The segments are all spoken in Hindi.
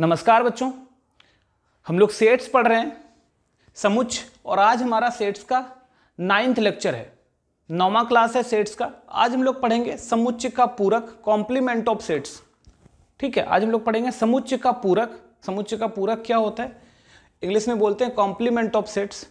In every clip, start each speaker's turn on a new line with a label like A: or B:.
A: नमस्कार बच्चों हम लोग सेट्स पढ़ रहे हैं समुच और आज हमारा सेट्स का नाइन्थ लेक्चर है नौवा क्लास है सेट्स का आज हम लोग पढ़ेंगे समुच्च का पूरक कॉम्प्लीमेंट ऑफ सेट्स ठीक है आज हम लोग पढ़ेंगे समुच्च का पूरक समुच्च का पूरक क्या होता है इंग्लिश में बोलते हैं कॉम्प्लीमेंट ऑफ सेट्स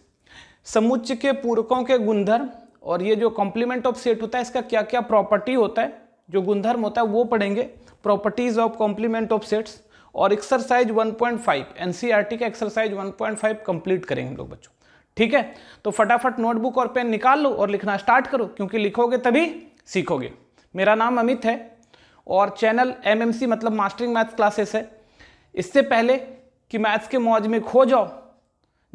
A: समुच्च के पूरकों के गुणधर्म और ये जो कॉम्प्लीमेंट ऑफ सेट होता है इसका क्या क्या प्रॉपर्टी होता है जो गुणधर्म होता है वो पढ़ेंगे properties of complement of sets और एक्सरसाइज 1.5 एनसीईआरटी का एक्सरसाइज 1.5 कंप्लीट करेंगे हम लोग बच्चों ठीक है तो फटाफट नोटबुक और पेन निकाल लो और लिखना स्टार्ट करो क्योंकि लिखोगे तभी सीखोगे मेरा नाम अमित है और चैनल एमएमसी मतलब मास्टरिंग मैथ्स क्लासेस है इससे पहले कि मैथ्स के मौज में खो जाओ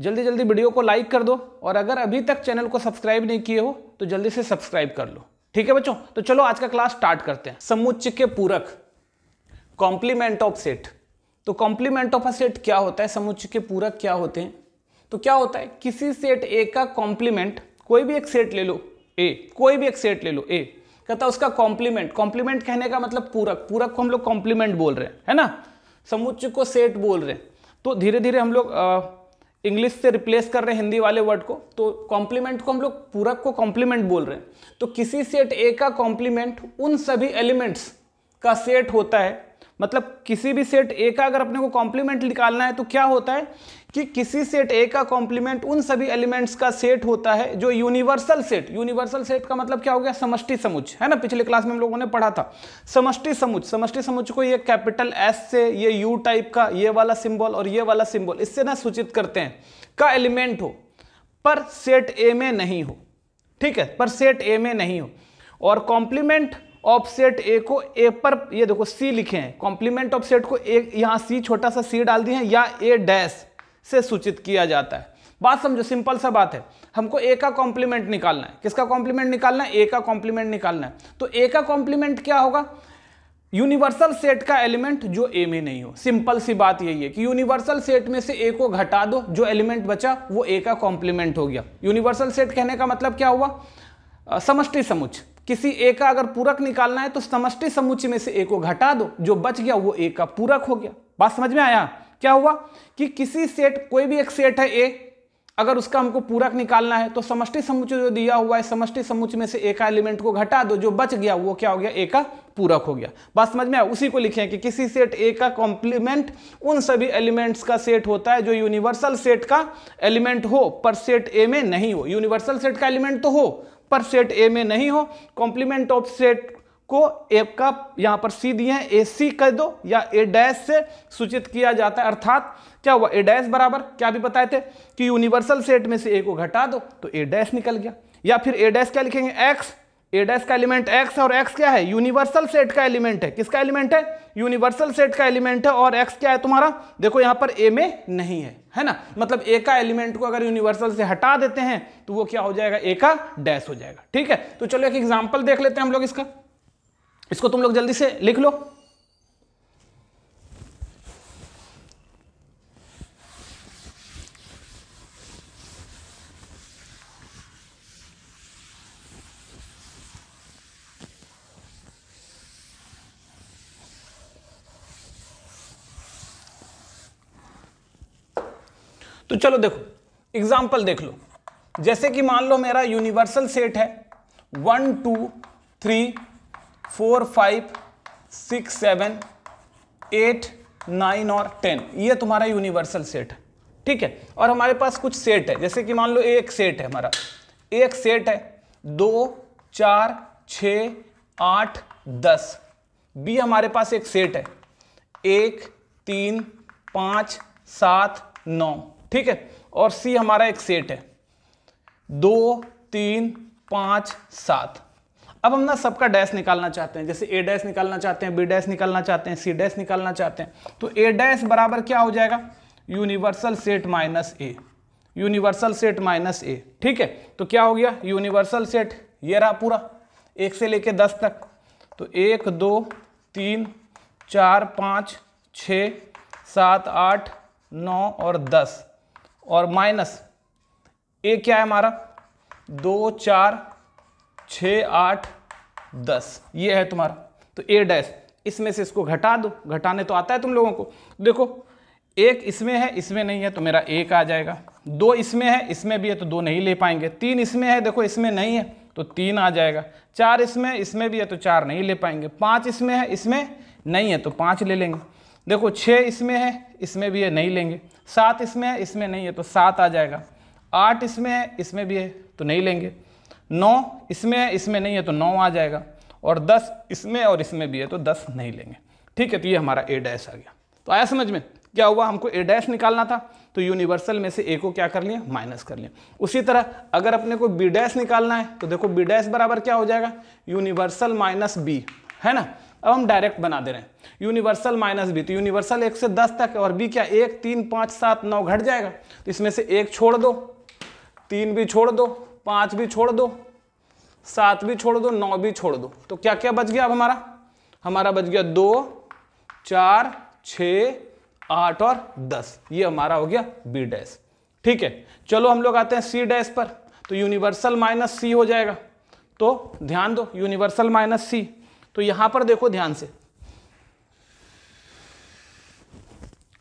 A: जल्दी जल्दी वीडियो को लाइक कर दो और अगर अभी तक चैनल को सब्सक्राइब नहीं किए हो तो जल्दी से सब्सक्राइब कर लो ठीक है बच्चों तो चलो आज का क्लास स्टार्ट करते हैं समुच्च के पूरक कॉम्प्लीमेंट ऑफ सेट तो कॉम्प्लीमेंट ऑफ अ सेट क्या होता है समुच्चय के पूरक क्या होते हैं तो क्या होता है किसी सेट ए का कॉम्प्लीमेंट कोई भी एक सेट ले लो ए कोई भी एक सेट ले लो ए कहता उसका कॉम्प्लीमेंट कॉम्प्लीमेंट कहने का मतलब पूरक पूरक को हम लोग कॉम्प्लीमेंट बोल रहे हैं है ना समुच्चय को सेट बोल रहे हैं तो धीरे धीरे हम लोग इंग्लिश से रिप्लेस कर रहे हैं हिंदी वाले वर्ड को तो कॉम्प्लीमेंट को हम लोग पूरक को कॉम्प्लीमेंट बोल रहे हैं तो किसी सेट ए का कॉम्प्लीमेंट उन सभी एलिमेंट्स का सेट होता है मतलब किसी भी सेट ए का अगर अपने को कॉम्प्लीमेंट निकालना है तो क्या होता है कि किसी सेट ए का कॉम्प्लीमेंट उन सभी एलिमेंट्स का सेट होता है जो यूनिवर्सल सेट यूनिवर्सल सेट का मतलब क्या हो गया समष्टि समुच है ना पिछले क्लास में हम लोगों ने पढ़ा था समष्टि समुच समष्टि समुच को ये कैपिटल एस से ये यू टाइप का ये वाला सिंबल और ये वाला सिंबल इससे ना सूचित करते हैं का एलिमेंट हो पर सेट ए में नहीं हो ठीक है पर सेट ए में नहीं हो और कॉम्प्लीमेंट ऑफसेट ए को ए पर ये देखो सी लिखे हैं कॉम्प्लीमेंट ऑफसेट को ए यहाँ सी छोटा सा सी डाल दिए हैं या ए डैश से सूचित किया जाता है बात समझो सिंपल सा बात है हमको ए का कॉम्प्लीमेंट निकालना है किसका कॉम्प्लीमेंट निकालना है ए का कॉम्प्लीमेंट निकालना है तो ए का कॉम्प्लीमेंट क्या होगा यूनिवर्सल सेट का एलिमेंट जो ए में नहीं हो सिंपल सी बात यही है कि यूनिवर्सल सेट में से ए को घटा दो जो एलिमेंट बचा वो ए का कॉम्प्लीमेंट हो गया यूनिवर्सल सेट कहने का मतलब क्या हुआ समष्टि समुच्चय किसी ए का अगर पूरक निकालना है तो समष्टि समुच्चय में से ए को घटा दो जो बच गया वो ए का पूरक हो गया बात समझ में आया क्या हुआ कि किसी सेट कोई भी एक सेट है ए अगर उसका हमको पूरक निकालना है तो समष्टि समुच्चय जो दिया हुआ है समष्टि समुच्चय में से ए का एलिमेंट को घटा दो जो बच गया वो क्या हो गया ए का पूरक हो गया बात समझ में आया उसी को लिखें कि किसी सेट ए का कॉम्प्लीमेंट उन सभी एलिमेंट्स का सेट होता है जो यूनिवर्सल सेट का एलिमेंट हो पर सेट ए में नहीं हो यूनिवर्सल सेट का एलिमेंट तो हो पर सेट ए में नहीं हो कॉम्प्लीमेंट ऑफ सेट को ए का यहाँ पर सी दिए हैं ए सी कह दो या ए डैश से सूचित किया जाता है अर्थात क्या हुआ ए डैश बराबर क्या भी बताए थे कि यूनिवर्सल सेट में से ए को घटा दो तो ए डैश निकल गया या फिर ए डैश क्या लिखेंगे एक्स ए डैश का एलिमेंट एक्स और एक्स क्या है यूनिवर्सल सेट का एलिमेंट है किसका एलिमेंट है यूनिवर्सल सेट का एलिमेंट है और एक्स क्या है तुम्हारा देखो यहाँ पर ए में नहीं है है ना मतलब ए का एलिमेंट को अगर यूनिवर्सल से हटा देते हैं तो वो क्या हो जाएगा ए का डैश हो जाएगा ठीक है तो चलो एक एग्जाम्पल देख लेते हैं हम लोग इसका इसको तुम लोग जल्दी से लिख लो तो चलो देखो एग्जाम्पल देख लो जैसे कि मान लो मेरा यूनिवर्सल सेट है one two three four five six seven eight nine और टेन ये तुम्हारा यूनिवर्सल सेट है ठीक है और हमारे पास कुछ सेट है जैसे कि मान लो एक सेट है हमारा एक सेट है दो चार छ आठ दस बी हमारे पास एक सेट है एक तीन पाँच सात नौ ठीक है और सी हमारा एक सेट है दो तीन पाँच सात अब हम ना सबका डैश निकालना चाहते हैं जैसे ए डैश निकालना चाहते हैं बी डैश निकालना चाहते हैं सी डैश निकालना चाहते हैं तो ए डैश बराबर क्या हो जाएगा universal set minus A universal set minus A ठीक है तो क्या हो गया यूनिवर्सल सेट ये रहा पूरा एक से लेके दस तक तो एक दो तीन चार पाँच छ सात आठ नौ और दस और माइनस ए क्या है हमारा दो चार छ आठ दस ये है तुम्हारा तो ए डैश इसमें से इसको घटा दो घटाने तो आता है तुम लोगों को देखो एक इसमें है इसमें नहीं है तो मेरा एक आ जाएगा दो इसमें है इसमें भी है तो दो नहीं ले पाएंगे तीन इसमें है देखो इसमें नहीं है तो तीन आ जाएगा चार इसमें इसमें भी है तो चार नहीं ले पाएंगे पाँच इसमें है इसमें नहीं है तो पाँच ले लेंगे देखो छः इसमें है इसमें भी है नहीं लेंगे सात इसमें है इसमें नहीं है तो सात आ जाएगा आठ इसमें है इसमें भी है तो नहीं लेंगे नौ इसमें है इसमें नहीं है तो नौ आ जाएगा और दस इसमें और इसमें भी है तो दस नहीं लेंगे ठीक है तो ये हमारा ए डैश आ गया तो आया समझ में क्या हुआ हमको ए डैश निकालना था तो यूनिवर्सल में से ए को क्या कर लिया माइनस कर लिया उसी तरह अगर अपने को बी डैश निकालना है तो देखो बी डैश बराबर क्या हो जाएगा यूनिवर्सल माइनस बी है ना अब हम डायरेक्ट बना दे रहे हैं यूनिवर्सल माइनस बी तो यूनिवर्सल एक से दस तक है और बी क्या एक तीन पाँच सात नौ घट जाएगा तो इसमें से एक छोड़ दो तीन भी छोड़ दो पाँच भी छोड़ दो सात भी छोड़ दो नौ भी छोड़ दो तो क्या क्या बच गया अब हमारा हमारा बच गया दो चार छ आठ और दस ये हमारा हो गया बी डैश ठीक है चलो हम लोग आते हैं सी डैश पर तो यूनिवर्सल माइनस सी हो जाएगा तो ध्यान दो यूनिवर्सल माइनस सी तो यहां पर देखो ध्यान से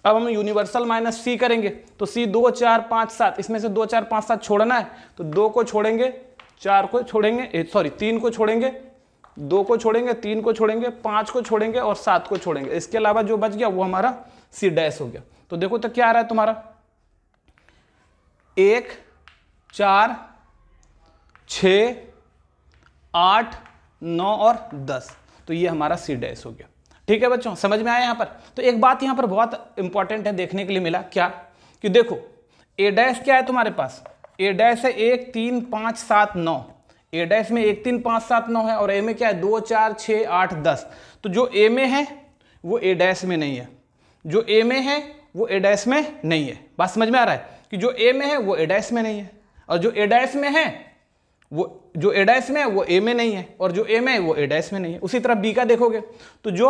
A: अब हम यूनिवर्सल माइनस सी करेंगे तो सी दो चार पाँच सात इसमें से दो चार पाँच सात छोड़ना है तो दो को छोड़ेंगे चार को छोड़ेंगे सॉरी तीन को छोड़ेंगे दो को छोड़ेंगे तीन को छोड़ेंगे पाँच को छोड़ेंगे और सात को छोड़ेंगे इसके अलावा जो बच गया वो हमारा सी डैश हो गया तो देखो तो क्या आ रहा है तुम्हारा एक चार छ आठ नौ और दस तो ये हमारा सी डैश हो गया ठीक है बच्चों समझ में आया यहां पर तो एक बात यहाँ पर बहुत इंपॉर्टेंट है देखने के लिए मिला क्या कि देखो ए डैश क्या है तुम्हारे पास ए डैश है एक तीन पांच सात नौ ए डैश में एक तीन पांच सात नौ है और ए में क्या है दो चार छ आठ दस तो जो ए में है वो ए डैश में नहीं है जो ए में है वो ए डैश में नहीं है बात समझ में आ रहा है कि जो ए में है वो ए डैश में नहीं है और जो ए डैश में है वो जो एडाइस में है वो ए में नहीं है और जो ए में है वो एडाइस में नहीं है उसी तरह बी का देखोगे तो जो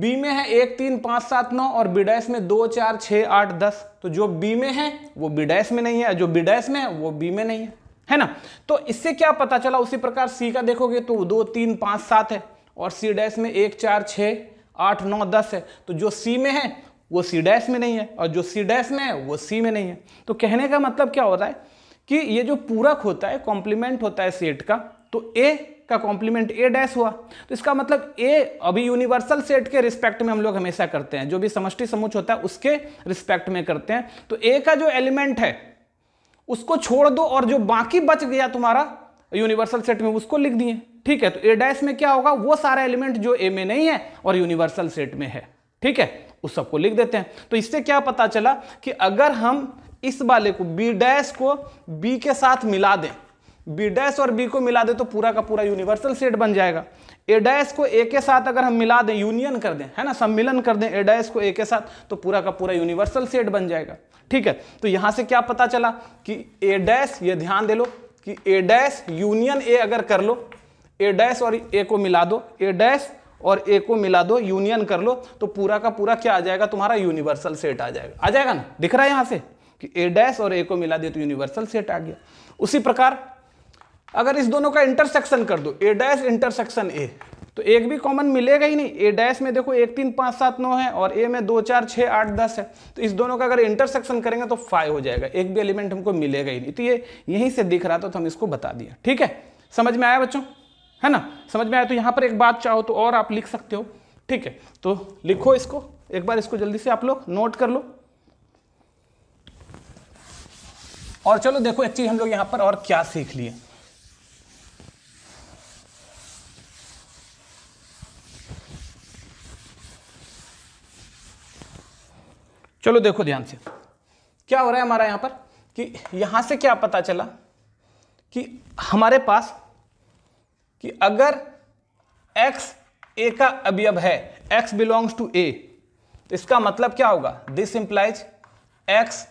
A: बी में है एक तीन पाँच सात नौ और बीडाइस में दो चार छः आठ दस तो जो बी में है वो बीडाइस में नहीं है जो बीडाइस में है वो बी में नहीं है है ना तो इससे क्या पता चला उसी प्रकार सी का देखोगे तो दो तीन पाँच सात है और सी डैस में एक चार छः आठ नौ दस है तो जो सी में है वो सी डैस में नहीं है और जो सी डैस में है वो सी में नहीं है तो कहने का मतलब क्या हो रहा है कि ये जो पूरक होता है कॉम्प्लीमेंट होता है सेट का तो ए का कॉम्प्लीमेंट ए डैश हुआ तो इसका मतलब ए अभी यूनिवर्सल सेट के रिस्पेक्ट में हम लोग हमेशा करते हैं जो भी समष्टि समुच होता है उसके रिस्पेक्ट में करते हैं तो ए का जो एलिमेंट है उसको छोड़ दो और जो बाकी बच गया तुम्हारा यूनिवर्सल सेट में उसको लिख दिए ठीक है तो ए डैश में क्या होगा वो सारा एलिमेंट जो ए में नहीं है और यूनिवर्सल सेट में है ठीक है उस सबको लिख देते हैं तो इससे क्या पता चला कि अगर हम इस वाले को बी डैश को बी के साथ मिला दें बी डैश और बी को मिला दें तो पूरा का पूरा यूनिवर्सल सेट बन जाएगा ए डैश को ए के साथ अगर हम मिला दें यूनियन कर दें है ना सम्मिलन कर दें ए डैश को ए के साथ तो पूरा का पूरा यूनिवर्सल सेट बन जाएगा ठीक है तो यहां से क्या पता चला कि ए डैश ये ध्यान दे लो कि ए डैश यूनियन ए अगर कर लो ए डैश और ए को मिला दो ए डैश और ए को मिला दो यूनियन कर लो तो पूरा का पूरा क्या आ जाएगा तुम्हारा यूनिवर्सल सेट आ जाएगा आ जाएगा ना दिख रहा है यहां से कि ए डैश और ए को मिला दिया तो यूनिवर्सल सेट आ गया उसी प्रकार अगर इस दोनों का इंटरसेक्शन कर दो ए डैश इंटरसेक्शन ए तो एक भी कॉमन मिलेगा ही नहीं ए डैश में देखो एक तीन पाँच सात नौ है और ए में दो चार छः आठ दस है तो इस दोनों का अगर इंटरसेक्शन करेंगे तो फाइव हो जाएगा एक भी एलिमेंट हमको मिलेगा ही नहीं तो ये यहीं से दिख रहा था तो हम इसको बता दिया ठीक है समझ में आया बच्चों है ना समझ में आया तो यहाँ पर एक बात चाहो तो और आप लिख सकते हो ठीक है तो लिखो इसको एक बार इसको जल्दी से आप लोग नोट कर लो और चलो देखो एक चीज़ हम लोग यहां पर और क्या सीख लिए चलो देखो ध्यान से क्या हो रहा है हमारा यहां पर कि यहां से क्या पता चला कि हमारे पास कि अगर x a का अवयव है x बिलोंग्स टू a तो इसका मतलब क्या होगा this implies x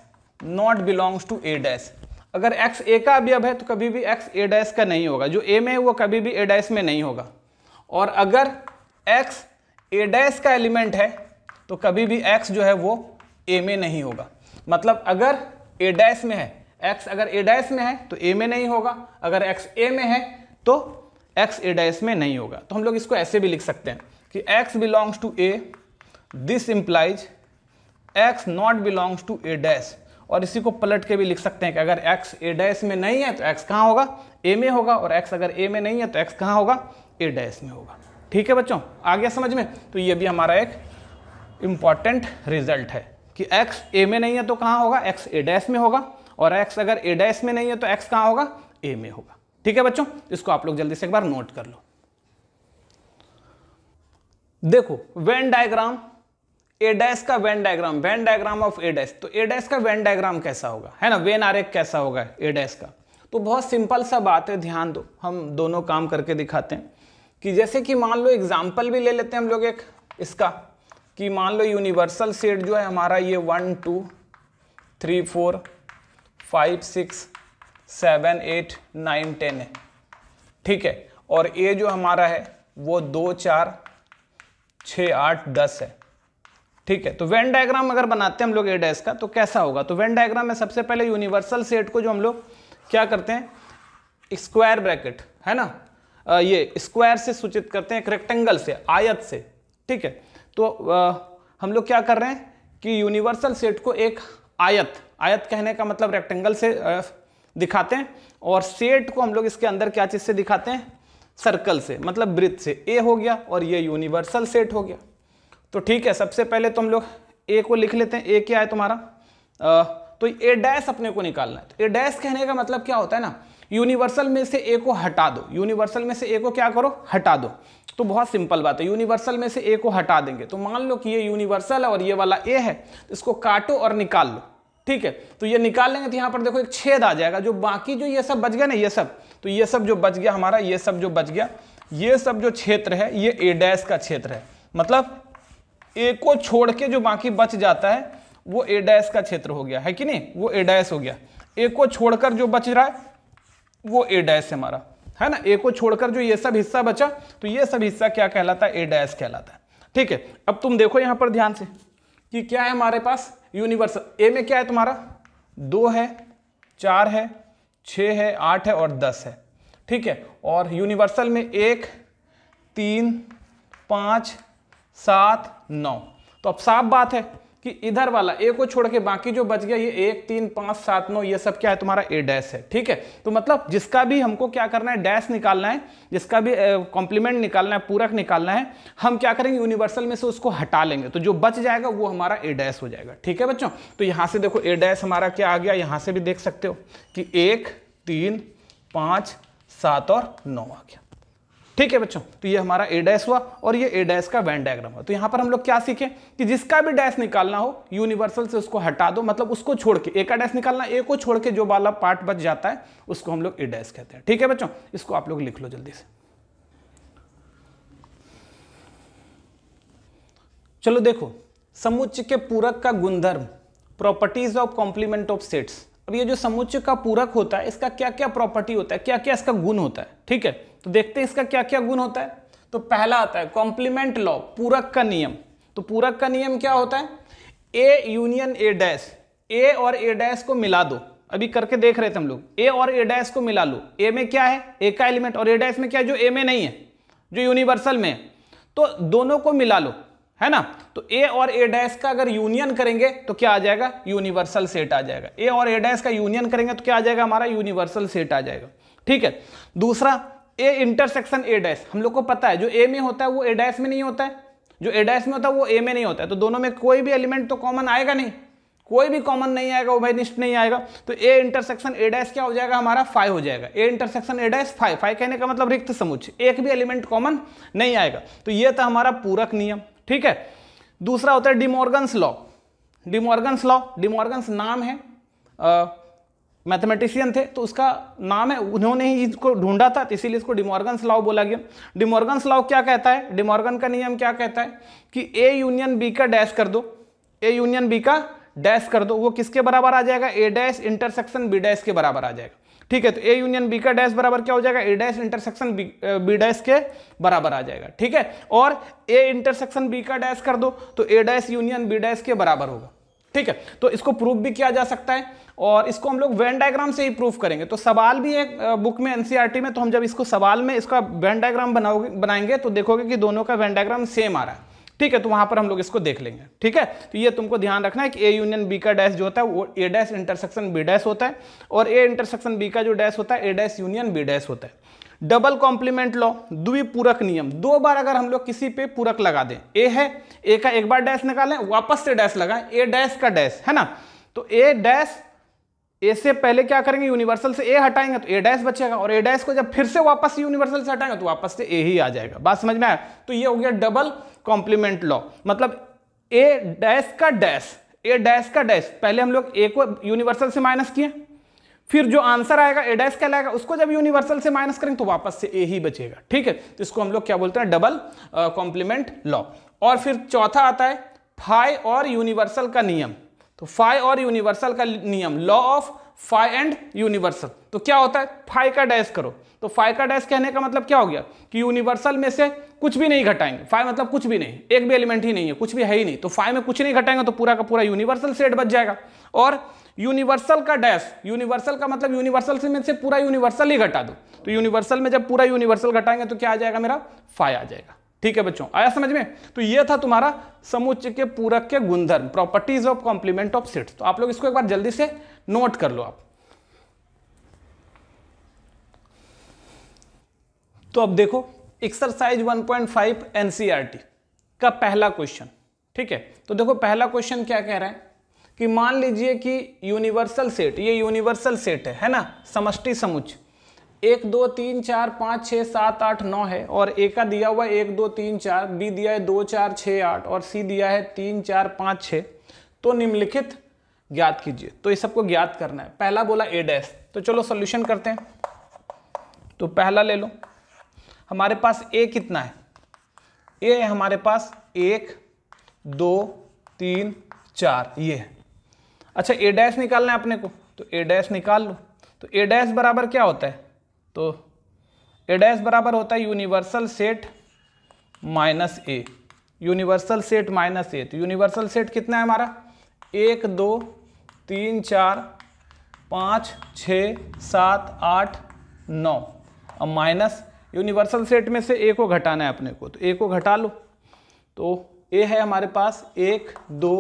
A: not belongs to A dash अगर एक्स ए का अवयव है तो कभी भी एक्स ए डैश का नहीं होगा जो ए में है वो कभी भी a डैश में नहीं होगा और अगर एक्स ए डैश का एलिमेंट है तो कभी भी एक्स जो है वो ए में नहीं होगा मतलब अगर ए डैश में है एक्स अगर a डैश में है तो ए में नहीं होगा अगर एक्स ए में है तो एक्स a डैश में नहीं होगा तो हम लोग इसको ऐसे भी लिख सकते हैं कि x belongs to A this implies x not belongs to A dash और इसी को पलट के भी लिख सकते हैं कि अगर x a डैश में नहीं है तो एक्स कहाँ होगा ए में होगा और एक्स अगर ए में नहीं है तो एक्स कहाँ होगा ए डैश में होगा ठीक है बच्चों आ गया समझ में तो ये भी हमारा एक इम्पॉर्टेंट रिजल्ट है कि एक्स ए में नहीं है तो कहाँ होगा एक्स a डैश में होगा और एक्स अगर a डैश में नहीं है तो एक्स कहाँ होगा ए में होगा ठीक है बच्चों इसको आप लोग जल्दी से एक बार नोट कर लो देखो वेन डायग्राम ए डैश का Venn diagram Venn diagram of A dash तो ए डैश का वेन डायग्राम कैसा होगा है ना वेन एक कैसा होगा ए डैश का तो बहुत सिंपल सा बात है ध्यान दो हम दोनों काम करके दिखाते हैं कि जैसे कि मान लो एग्जाम्पल भी ले लेते हैं हम लोग एक इसका कि मान लो यूनिवर्सल सेट जो है हमारा ये one two three four five six seven eight nine ten है ठीक है और ए जो हमारा है वो दो चार छ आठ दस है ठीक है तो वेन डायग्राम अगर बनाते हैं हम लोग ए डैस का तो कैसा होगा तो वेन डायग्राम में सबसे पहले यूनिवर्सल सेट को जो हम लोग क्या करते हैं स्क्वायर ब्रैकेट है ना ये स्क्वायर से सूचित करते हैं एक रेक्टेंगल से आयत से ठीक है तो आ, हम लोग क्या कर रहे हैं कि यूनिवर्सल सेट को एक आयत आयत कहने का मतलब रेक्टेंगल से दिखाते हैं और सेट को हम लोग इसके अंदर क्या चीज़ से दिखाते हैं सर्कल से मतलब वृत्त से ए हो गया और ये यूनिवर्सल सेट हो गया तो ठीक है सबसे पहले तो हम लोग ए को लिख लेते हैं ए क्या है तुम्हारा आ, तो ए डैश अपने को निकालना है तो ए डैश कहने का मतलब क्या होता है ना यूनिवर्सल में से ए को हटा दो यूनिवर्सल में से ए को क्या करो हटा दो तो बहुत सिंपल बात है यूनिवर्सल में से ए को हटा देंगे तो मान लो कि ये यूनिवर्सल है और ये वाला ए है तो इसको काटो और निकाल लो ठीक है तो ये निकाल लेंगे तो यहाँ पर देखो एक छेद आ जाएगा जो बाकी जो ये सब बच गया ना ये सब तो ये सब जो बच गया हमारा ये सब जो बच गया ये सब जो क्षेत्र है ये ए डैश का क्षेत्र है मतलब ए को छोड़ के जो बाकी बच जाता है वो ए डैस का क्षेत्र हो गया है कि नहीं वो ए डैस हो गया ए को छोड़कर जो बच रहा है वो ए डैस है हमारा है ना ए को छोड़कर जो ये सब हिस्सा बचा तो ये सब हिस्सा क्या कहलाता है ए डैस कहलाता है ठीक है अब तुम देखो यहां पर ध्यान से कि क्या है हमारे पास यूनिवर्सल ए में क्या है तुम्हारा दो है चार है छ है आठ है और दस है ठीक है और यूनिवर्सल में एक तीन पांच सात नौ तो अब साफ बात है कि इधर वाला ए को छोड़ के बाकी जो बच गया ये एक तीन पांच सात नौ ये सब क्या है तुम्हारा ए डैश है ठीक है तो मतलब जिसका भी हमको क्या करना है डैश निकालना है जिसका भी कॉम्प्लीमेंट निकालना है पूरक निकालना है हम क्या करेंगे यूनिवर्सल में से उसको हटा लेंगे तो जो बच जाएगा वो हमारा ए डैश हो जाएगा ठीक है बच्चों तो यहाँ से देखो ए डैश हमारा क्या आ गया यहाँ से भी देख सकते हो कि एक तीन पाँच सात और नौ आ गया ठीक है बच्चों तो ये हमारा ए डैश हुआ और ये ए डैश का वैन डायग्राम हुआ तो यहां पर हम लोग क्या सीखे कि जिसका भी डैश निकालना हो यूनिवर्सल से उसको हटा दो मतलब उसको छोड़ के एक का डैश निकालना ए को छोड़ के जो वाला पार्ट बच जाता है उसको हम लोग ए डैश कहते हैं ठीक है बच्चों इसको आप लोग लिख लो जल्दी से चलो देखो समुच्च के पूरक का गुणधर्म properties of complement of sets और ये जो समुच्चय का पूरक होता है इसका क्या क्या प्रॉपर्टी होता है क्या क्या इसका गुण होता है ठीक है तो देखते हैं इसका क्या क्या गुण होता है तो पहला आता है कॉम्प्लीमेंट लॉ पूरक का नियम तो पूरक का नियम क्या होता है ए यूनियन ए डैश ए और ए डैश को मिला दो अभी करके देख रहे थे हम लोग ए और ए डैश को मिला लो ए में क्या है ए का एलिमेंट और ए डैश में क्या है जो ए में नहीं है जो यूनिवर्सल में है तो दोनों को मिला लो है ना तो ए और ए डैश का अगर यूनियन करेंगे तो क्या आ जाएगा यूनिवर्सल सेट आ जाएगा ए और ए डैश का यूनियन करेंगे तो क्या आ जाएगा हमारा यूनिवर्सल सेट आ जाएगा ठीक है दूसरा ए इंटरसेक्शन ए डैश हम लोग को पता है जो ए में होता है वो ए डैश में नहीं होता है जो ए डैश में होता है वो ए में नहीं होता है तो दोनों में कोई भी एलिमेंट तो कॉमन आएगा नहीं कोई भी कॉमन नहीं आएगा वो उभयनिष्ठ नहीं आएगा तो ए इंटरसेक्शन ए डैश क्या हो जाएगा हमारा फाइव हो जाएगा A intersection A dash five five कहने का मतलब रिक्त समुच एक भी एलिमेंट कॉमन नहीं आएगा तो ये था हमारा पूरक नियम ठीक है दूसरा होता है डिमोर्गन्स लॉ डिमोर्गन्स लॉ डिमोर्गन्स नाम है मैथमेटिशियन थे तो उसका नाम है उन्होंने ही इसको ढूंढा था तो इसीलिए इसको डिमोर्गन्स लॉ बोला गया डिमोर्गन्स लॉ क्या कहता है डिमोर्गन का नियम क्या कहता है कि ए यूनियन बी का डैश कर दो ए यूनियन बी का डैश कर दो वो किसके बराबर आ जाएगा A dash intersection B dash के बराबर आ जाएगा ठीक है तो ए यूनियन बी का डैश बराबर क्या हो जाएगा A dash intersection B dash के बराबर आ जाएगा ठीक है और ए इंटरसेक्शन बी का डैश कर दो तो A dash union B dash के बराबर होगा ठीक है तो इसको प्रूफ भी किया जा सकता है और इसको हम लोग वैन डायग्राम से ही प्रूफ करेंगे तो सवाल भी है बुक में एनसीईआरटी e में तो हम जब इसको सवाल में इसका वैन डायग्राम बनाओगे बनाएंगे तो देखोगे कि दोनों का वैन डायग्राम सेम आ रहा है ठीक है तो वहां पर हम लोग इसको देख लेंगे ठीक है तो ये तुमको ध्यान रखना है कि ए यूनियन बी का डैश जो होता है वो A dash intersection B dash होता है और ए इंटरसेक्शन बी का जो डैश होता है A dash union B dash होता है डबल कॉम्प्लीमेंट लॉ द्विपूरक नियम दो बार अगर हम लोग किसी पे पूरक लगा दें ए है ए का एक बार डैश निकालें वापस से डैश लगाएं ए डैश का डैश है ना तो ए डैश ए से पहले क्या करेंगे यूनिवर्सल से ए हटाएंगे तो ए डैश बचेगा और ए डैश को जब फिर से वापस यूनिवर्सल से हटाएंगे तो वापस से ए ही आ जाएगा बात समझ में आया तो ये हो गया डबल कॉम्प्लीमेंट लॉ मतलब ए डैश का डैश ए डैश का डैश पहले हम लोग ए को यूनिवर्सल से माइनस किए फिर जो आंसर आएगा ए डैश लाएगा उसको जब यूनिवर्सल से माइनस करेंगे तो वापस से ए ही बचेगा ठीक है तो इसको हम लोग क्या बोलते हैं डबल कॉम्प्लीमेंट लॉ और फिर चौथा आता है फाइ और यूनिवर्सल का नियम तो फाइव और यूनिवर्सल का नियम law of five and universal तो क्या होता है फाई का डैश करो तो फाई का डैश कहने का मतलब क्या हो गया कि यूनिवर्सल में से कुछ भी नहीं घटाएंगे फाइव मतलब कुछ भी नहीं एक भी एलिमेंट ही नहीं है कुछ भी है ही नहीं तो फाइव में कुछ नहीं घटाएंगे तो पूरा का पूरा यूनिवर्सल सेट बच जाएगा और यूनिवर्सल का डैश यूनिवर्सल का मतलब यूनिवर्सल से में से पूरा यूनिवर्सल ही घटा दो तो यूनिवर्सल में जब पूरा यूनिवर्सल घटाएंगे तो क्या आ जाएगा मेरा फाइव आ जाएगा ठीक है बच्चों आया समझ में तो यह था तुम्हारा समुच्च के पूरक के गुणधर्म properties of complement of sets तो आप लोग इसको एक बार जल्दी से नोट कर लो आप तो अब देखो एक्सरसाइज 1.5 पॉइंट एनसीईआरटी का पहला क्वेश्चन ठीक है तो देखो पहला क्वेश्चन क्या कह रहा है कि मान लीजिए कि यूनिवर्सल सेट ये यूनिवर्सल सेट है है ना समष्टि समुच्चय एक दो तीन चार पाँच छः सात आठ नौ है और ए का दिया हुआ है एक दो तीन चार बी दिया है दो चार छः आठ और सी दिया है तीन चार पाँच छः तो निम्नलिखित ज्ञात कीजिए तो ये सबको ज्ञात करना है पहला बोला ए डैश तो चलो सोल्यूशन करते हैं तो पहला ले लो हमारे पास ए कितना है ए है हमारे पास एक दो तीन चार ये है अच्छा ए डैश निकालना है अपने को तो ए डैश निकाल लो तो ए डैश बराबर क्या होता है तो ए डैश बराबर होता है universal set minus A universal set minus A तो यूनिवर्सल सेट कितना है हमारा एक दो तीन चार पाँच छ सात आठ नौ अब माइनस यूनिवर्सल सेट में से ए को घटाना है अपने को तो ए को घटा लो तो ए है हमारे पास एक दो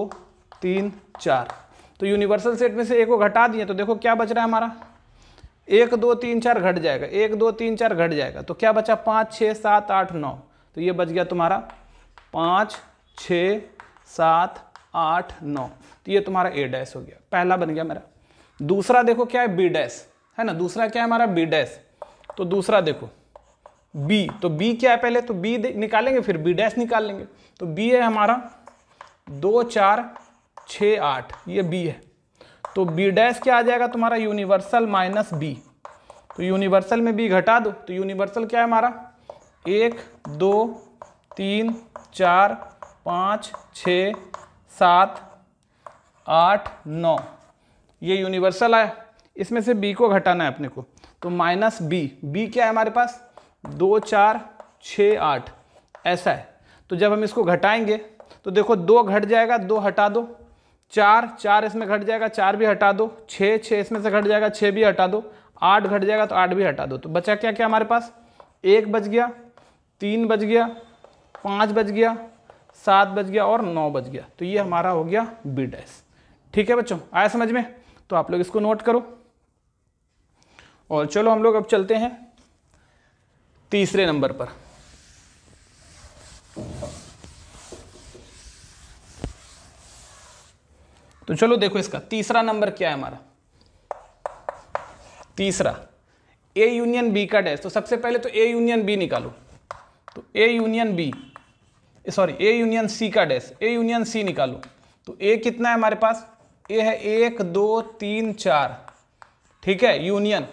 A: तीन चार तो यूनिवर्सल सेट में से ए को घटा दिए तो देखो क्या बच रहा है हमारा एक दो तीन चार घट जाएगा एक दो तीन चार घट जाएगा तो क्या बचा पाँच छः सात आठ नौ तो ये बच गया तुम्हारा पाँच छ सात आठ नौ तो ये तुम्हारा ए डैश हो गया पहला बन गया मेरा दूसरा देखो क्या है बी डैश है ना दूसरा क्या है हमारा बी डैश तो दूसरा देखो बी तो बी क्या है पहले तो बी निकालेंगे फिर बी डैश निकाल लेंगे तो बी है हमारा दो चार छ आठ ये बी है तो बी डैश क्या आ जाएगा तुम्हारा यूनिवर्सल माइनस बी तो यूनिवर्सल में बी घटा दो तो यूनिवर्सल क्या है हमारा एक दो तीन चार पाँच छ सात आठ नौ ये यूनिवर्सल आया इसमें से बी को घटाना है अपने को तो माइनस बी बी क्या है हमारे पास दो चार छ आठ ऐसा है तो जब हम इसको घटाएंगे तो देखो दो घट जाएगा दो हटा दो चार चार इसमें घट जाएगा चार भी हटा दो छः छः इसमें से घट जाएगा छः भी हटा दो आठ घट जाएगा तो आठ भी हटा दो तो बचा क्या क्या हमारे पास एक बज गया तीन बज गया पाँच बज गया सात बज गया और नौ बज गया तो ये हमारा हो गया बी डैश ठीक है बच्चों आया समझ में तो आप लोग इसको नोट करो और चलो हम लोग अब चलते हैं तीसरे नंबर पर तो चलो देखो इसका तीसरा नंबर क्या है हमारा तीसरा ए यूनियन बी का डैश तो सबसे पहले तो ए यूनियन बी निकालो तो A union B sorry A union C का डैश ए यूनियन सी निकालो तो ए कितना है हमारे पास ए है एक दो तीन चार ठीक है यूनियन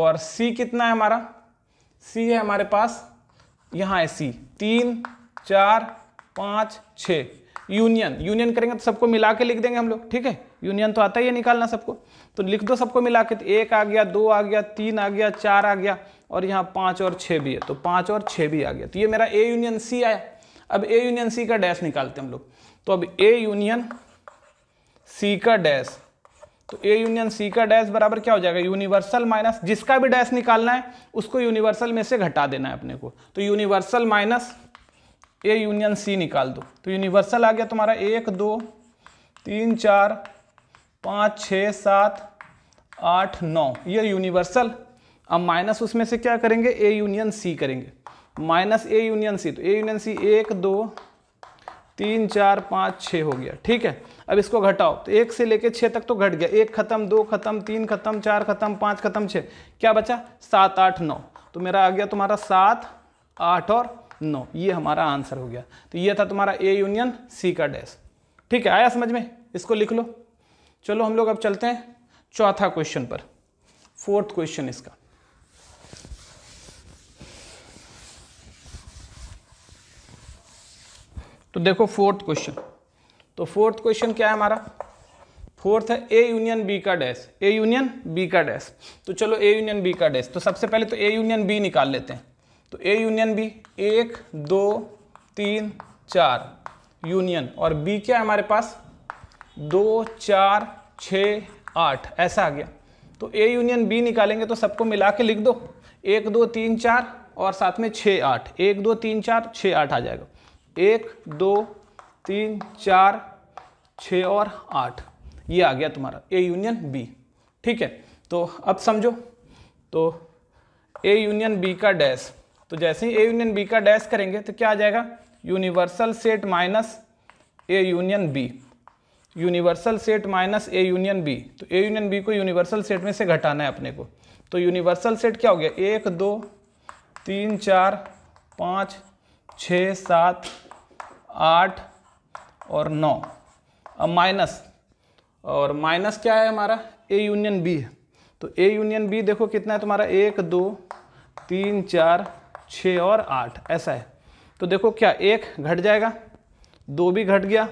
A: और सी कितना है हमारा सी है हमारे पास यहाँ है सी तीन चार पाँच छः यूनियन यूनियन करेंगे तो सबको मिला के लिख देंगे हम लोग ठीक है यूनियन तो आता ही है निकालना सबको तो लिख दो सबको मिला के तो एक आ गया दो आ गया तीन आ गया चार आ गया और यहाँ पाँच और छः भी है तो पाँच और छः भी आ गया तो ये मेरा ए यूनियन सी आया अब ए यूनियन सी का डैश निकालते हैं हम लोग तो अब ए यूनियन सी का डैश तो ए यूनियन सी का डैश बराबर क्या हो जाएगा यूनिवर्सल माइनस जिसका भी डैश निकालना है उसको यूनिवर्सल में से घटा देना है अपने को तो universal minus A union C निकाल दो तो यूनिवर्सल आ गया तुम्हारा एक दो तीन चार पाँच छः सात आठ नौ ये यूनिवर्सल अब माइनस उसमें से क्या करेंगे ए यूनियन सी करेंगे माइनस ए यूनियन सी तो ए यूनियन सी एक दो तीन चार पाँच छः हो गया ठीक है अब इसको घटाओ तो एक से लेके छः तक तो घट गया एक खत्म दो खत्म तीन खत्म चार खत्म पाँच खत्म छः क्या बचा सात आठ नौ तो मेरा आ गया तुम्हारा सात आठ और नो ये हमारा आंसर हो गया तो ये था तुम्हारा ए यूनियन सी का डैश ठीक है आया समझ में इसको लिख लो चलो हम लोग अब चलते हैं चौथा क्वेश्चन पर फोर्थ क्वेश्चन इसका तो देखो फोर्थ क्वेश्चन तो फोर्थ क्वेश्चन क्या है हमारा फोर्थ है ए यूनियन बी का डैश ए यूनियन बी का डैश तो चलो ए यूनियन बी का डैश तो सबसे पहले तो ए यूनियन बी निकाल लेते हैं तो ए यूनियन बी एक दो तीन चार यूनियन और बी क्या है हमारे पास दो चार छ आठ ऐसा आ गया तो ए यूनियन बी निकालेंगे तो सबको मिला के लिख दो एक दो तीन चार और साथ में छः आठ एक दो तीन चार छ आठ आ जाएगा एक दो तीन चार छ और आठ ये आ गया तुम्हारा ए यूनियन बी ठीक है तो अब समझो तो ए यूनियन बी का डैश तो जैसे ही ए यूनियन बी का डैश करेंगे तो क्या आ जाएगा universal set minus A union B universal set minus A union B तो ए यूनियन बी को यूनिवर्सल सेट में से घटाना है अपने को तो यूनिवर्सल सेट क्या हो गया एक दो तीन चार पाँच छ सात आठ और नौ अब माइनस और माइनस क्या है हमारा ए यूनियन बी तो ए यूनियन बी देखो कितना है तुम्हारा एक दो तीन चार छः और आठ ऐसा है तो देखो क्या एक घट जाएगा दो भी घट गया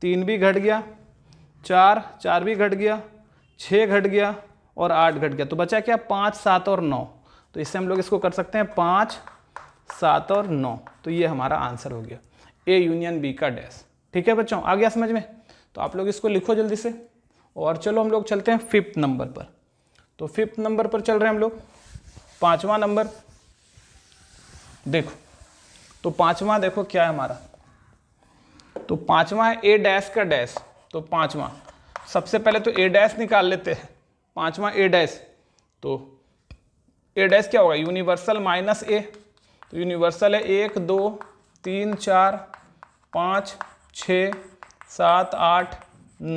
A: तीन भी घट गया चार चार भी घट गया छः घट गया और आठ घट गया तो बचा क्या पाँच सात और नौ तो इससे हम लोग इसको कर सकते हैं पाँच सात और नौ तो ये हमारा आंसर हो गया ए यूनियन बी का डैश ठीक है बच्चों आ गया समझ में तो आप लोग इसको लिखो जल्दी से और चलो हम लोग चलते हैं फिफ्थ नंबर पर तो फिफ्थ नंबर पर चल रहे हैं हम लोग पाँचवा नंबर देखो तो पांचवा देखो क्या है हमारा तो पांचवा है ए डैश का डैश तो पांचवा सबसे पहले तो ए डैश निकाल लेते हैं पांचवा ए डैश तो ए डैश क्या होगा यूनिवर्सल माइनस ए तो यूनिवर्सल है एक दो तीन चार पाँच छ सात आठ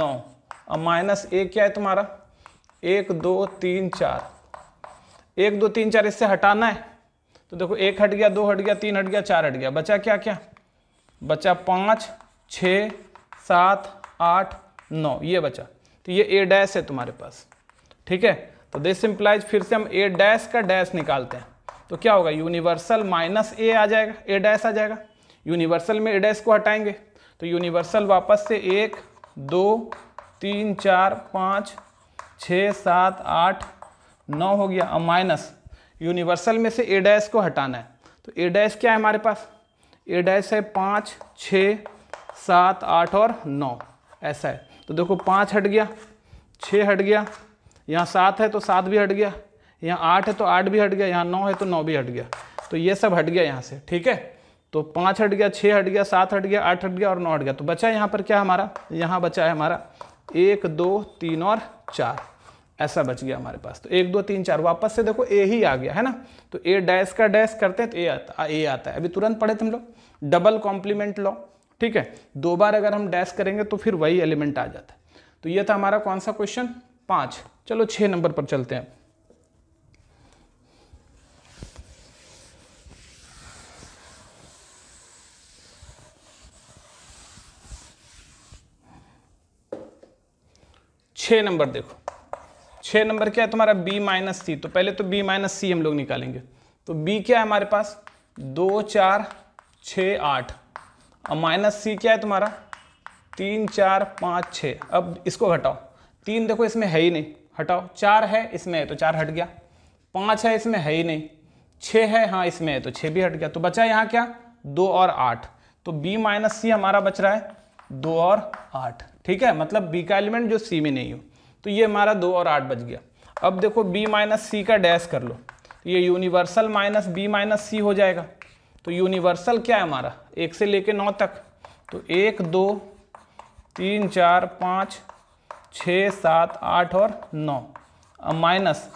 A: नौ अब माइनस ए क्या है तुम्हारा एक दो तीन चार एक दो तीन चार इससे हटाना है तो देखो एक हट गया दो हट गया तीन हट गया चार हट गया बचा क्या क्या बचा पाँच छ सात आठ नौ ये बचा तो ये ए डैश है तुम्हारे पास ठीक है तो दिस इम्प्लाइज फिर से हम ए डैश का डैश निकालते हैं तो क्या होगा यूनिवर्सल माइनस ए आ जाएगा ए डैश आ जाएगा यूनिवर्सल में ए डैश को हटाएंगे तो यूनिवर्सल वापस से एक दो तीन चार पाँच छ सात आठ नौ हो गया और माइनस यूनिवर्सल में से ए डैश को हटाना है तो ए डैश क्या है हमारे पास ए डैश है पाँच छः सात आठ और नौ ऐसा है तो देखो पाँच हट गया छः हट गया यहाँ सात है तो सात भी हट गया यहाँ आठ है तो आठ भी हट गया यहाँ नौ है तो नौ भी हट गया तो ये सब हट गया यहाँ से ठीक है तो पाँच हट गया छः हट गया सात हट गया आठ हट गया और नौ हट गया तो बचा यहाँ पर क्या हमारा यहाँ बचा है हमारा एक दो तीन और चार ऐसा बच गया हमारे पास तो एक दो तीन चार वापस से देखो ए ही आ गया है ना तो ए डैश का डैश करते हैं तो ए आता ए आता है अभी तुरंत पढ़े तुम लोग डबल कॉम्प्लीमेंट लॉ ठीक है दो बार अगर हम डैश करेंगे तो फिर वही एलिमेंट आ जाता है तो ये था हमारा कौन सा क्वेश्चन पाँच चलो छः नंबर पर चलते हैं छ नंबर देखो छः नंबर क्या है तुम्हारा बी माइनस सी तो पहले तो बी माइनस सी हम लोग निकालेंगे तो बी क्या है हमारे पास दो चार छ आठ और माइनस सी क्या है तुम्हारा तीन चार पाँच छः अब इसको हटाओ तीन देखो इसमें है ही नहीं हटाओ चार है इसमें है तो चार हट गया पाँच है इसमें है ही नहीं छः है हाँ इसमें है तो छः भी हट गया तो बचा यहाँ क्या दो और आठ तो b माइनस सी हमारा बच रहा है दो और आठ ठीक है मतलब b का एलिमेंट जो c में नहीं हो तो ये हमारा दो और आठ बज गया अब देखो बी माइनस सी का डैश कर लो तो ये universal minus B minus C हो जाएगा तो यूनिवर्सल क्या है हमारा एक से लेके नौ तक तो एक दो तीन चार पाँच छ सात आठ और नौ अब माइनस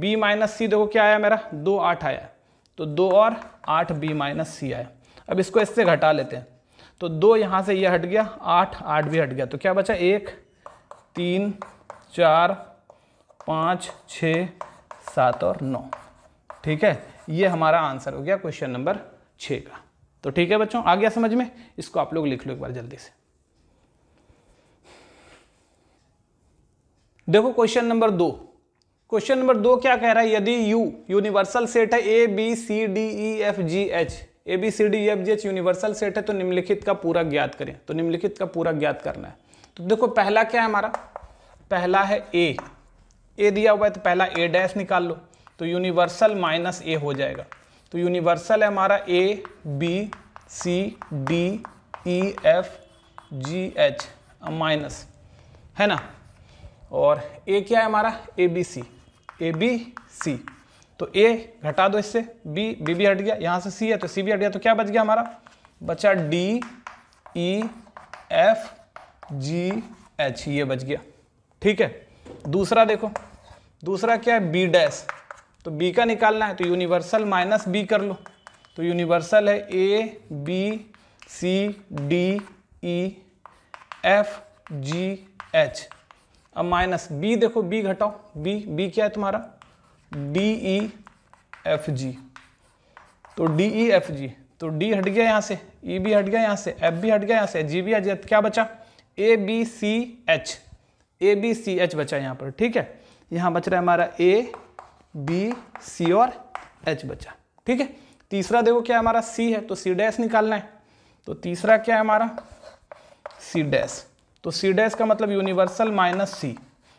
A: बी माइनस सी देखो क्या आया मेरा दो आठ आया तो दो और आठ बी माइनस सी आया अब इसको इससे घटा लेते हैं तो दो यहाँ से ये हट गया आठ आठ भी हट गया तो क्या बचा एक तीन चार पाँच छ सात और नौ ठीक है ये हमारा आंसर हो गया क्वेश्चन नंबर छः का तो ठीक है बच्चों आ गया समझ में इसको आप लोग लिख लो एक बार जल्दी से देखो क्वेश्चन नंबर दो क्वेश्चन नंबर दो क्या कह रहा है यदि यू यूनिवर्सल सेट है A B C D E F G H A B C D F G H universal set है तो निम्नलिखित का पूरा ज्ञात करें तो निम्नलिखित का पूरा ज्ञात करना है तो देखो पहला क्या है हमारा पहला है ए ए दिया हुआ है तो पहला ए डैश निकाल लो तो यूनिवर्सल माइनस ए हो जाएगा तो यूनिवर्सल है हमारा A B C D E F G H minus है ना और ए क्या है हमारा A B C A B सी तो ए घटा दो इससे बी बी भी हट गया यहाँ से सी है तो सी भी हट गया तो क्या बच गया हमारा बचा D E F G H ये बच गया ठीक है दूसरा देखो दूसरा क्या है बी डैश तो बी का निकालना है तो यूनिवर्सल माइनस बी कर लो तो यूनिवर्सल है A B C D E F G H अब माइनस बी देखो बी घटाओ बी बी क्या है तुम्हारा डी ई एफ जी तो डी ई एफ जी तो डी हट गया यहाँ से ई e भी हट गया यहाँ से एफ भी हट गया यहाँ से जी भी हट गया क्या बचा A B C H A B C H बचा यहाँ पर ठीक है यहाँ बच रहा है हमारा ए बी सी और एच बचा ठीक है तीसरा देखो क्या हमारा सी है तो सी डैश निकालना है तो तीसरा क्या है हमारा सी डैश तो सी डैश का मतलब यूनिवर्सल माइनस सी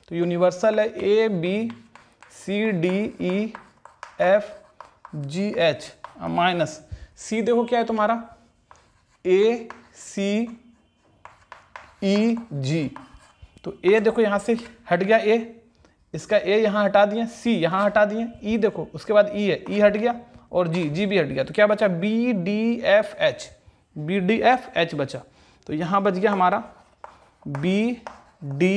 A: तो यूनिवर्सल है A B C D E F G H minus C देखो क्या है तुम्हारा ए सी ई जी तो ए देखो यहाँ से हट गया ए इसका ए यहाँ हटा दिए सी यहाँ हटा दिए ई e देखो उसके बाद ई e है ई e हट गया और जी जी भी हट गया तो क्या बचा B D F H B D F H बचा तो यहाँ बच गया हमारा बी डी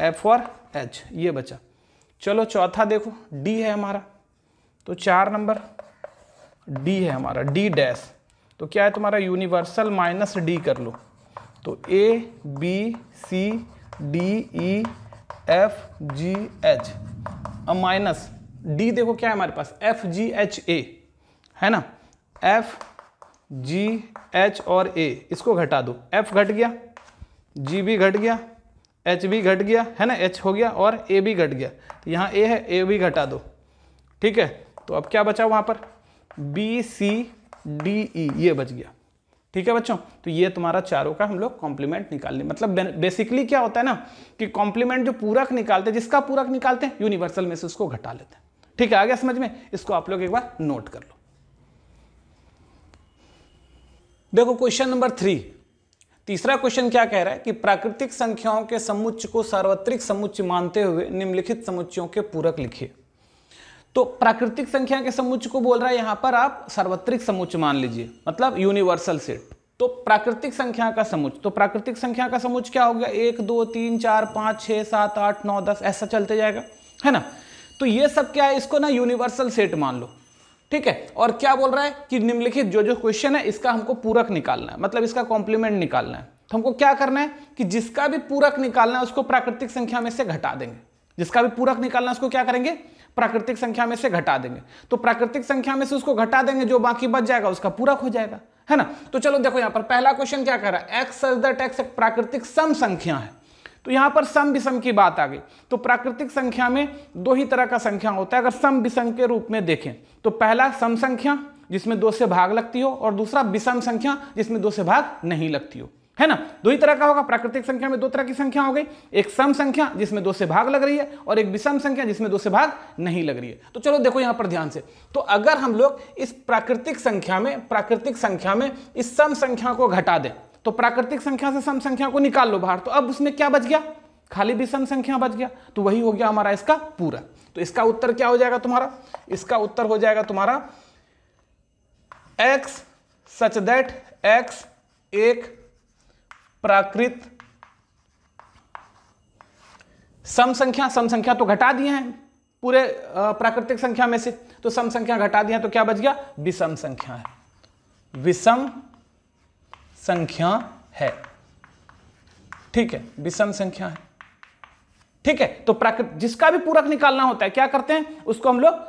A: एफ और एच ये बचा चलो चौथा देखो डी है हमारा तो चार नंबर डी है हमारा डी डैश तो क्या है तुम्हारा यूनिवर्सल माइनस डी कर लो तो A B C D E F G H अब माइनस डी देखो क्या है हमारे पास एफ जी एच ए है ना एफ जी एच और ए इसको घटा दो एफ घट गया जी भी घट गया एच भी घट गया है ना एच हो गया और ए भी घट गया तो यहाँ ए है ए भी घटा दो ठीक है तो अब क्या बचा वहाँ पर बी सी डी ई ये बच गया ठीक है बच्चों तो ये तुम्हारा चारों का हम लोग कॉम्प्लीमेंट निकालने मतलब बेसिकली क्या होता है ना कि कॉम्प्लीमेंट जो पूरक निकालते हैं जिसका पूरक निकालते हैं यूनिवर्सल में से उसको घटा लेते हैं ठीक है आ गया समझ में इसको आप लोग एक बार नोट कर लो देखो क्वेश्चन नंबर थ्री तीसरा क्वेश्चन क्या कह रहा है कि प्राकृतिक संख्याओं के समुच्च को सार्वत्रिक समुच्च मानते हुए निम्नलिखित समुच्चयों के पूरक लिखिए तो प्राकृतिक संख्या के समुच्च को बोल रहा है यहां पर आप सार्वत्रिक समुच्च मान लीजिए मतलब यूनिवर्सल सेट तो प्राकृतिक संख्या का समुच्च तो प्राकृतिक संख्या का समुच्च क्या हो गया एक दो तीन चार पांच छह सात आठ नौ दस ऐसा चलते जाएगा है ना तो ये सब क्या है इसको ना यूनिवर्सल सेट मान लो ठीक है और क्या बोल रहा है कि निम्नलिखित जो जो क्वेश्चन है इसका हमको पूरक निकालना है मतलब इसका कॉम्प्लीमेंट निकालना है तो हमको क्या करना है कि जिसका भी पूरक निकालना है उसको प्राकृतिक संख्या में से घटा देंगे जिसका भी पूरक निकालना है उसको क्या करेंगे प्राकृतिक संख्या में से घटा देंगे तो प्राकृतिक संख्या में से उसको घटा देंगे जो बाकी बच जाएगा उसका पूरक हो जाएगा है ना तो चलो देखो यहां पर पहला क्वेश्चन क्या कर रहा है एक्स सच दट एक्स एक प्राकृतिक सम संख्या है तो यहां पर सम विषम की बात आ गई तो प्राकृतिक संख्या में दो ही तरह का संख्या होता है अगर सम विषम के रूप में देखें तो पहला सम संख्या जिसमें दो से भाग लगती हो और दूसरा विषम संख्या जिसमें दो से भाग नहीं लगती हो है ना दो ही तरह का होगा प्राकृतिक संख्या में दो तरह की संख्या हो गई एक सम संख्या जिसमें दो से भाग लग रही है और एक विषम संख्या जिसमें दो से भाग नहीं लग रही है तो चलो देखो यहां पर ध्यान से तो अगर हम लोग इस प्राकृतिक संख्या में प्राकृतिक संख्या में इस सम संख्या को घटा दें तो प्राकृतिक संख्या से सम संख्या को निकाल लो बाहर तो अब उसमें क्या बच गया खाली विषम संख्या बच गया तो वही हो गया हमारा इसका पूरा तो इसका उत्तर क्या हो जाएगा तुम्हारा इसका उत्तर हो जाएगा तुम्हारा एक्स सच दैट एक्स एक प्राकृत सम संख्या सम संख्या तो घटा दिए हैं पूरे प्राकृतिक संख्या में से तो सम संख्या घटा दिया तो क्या बच गया विषम संख्या है विषम संख्या है ठीक है विषम संख्या है ठीक है तो प्राकृत जिसका भी पूरक निकालना होता है क्या करते हैं उसको हम लोग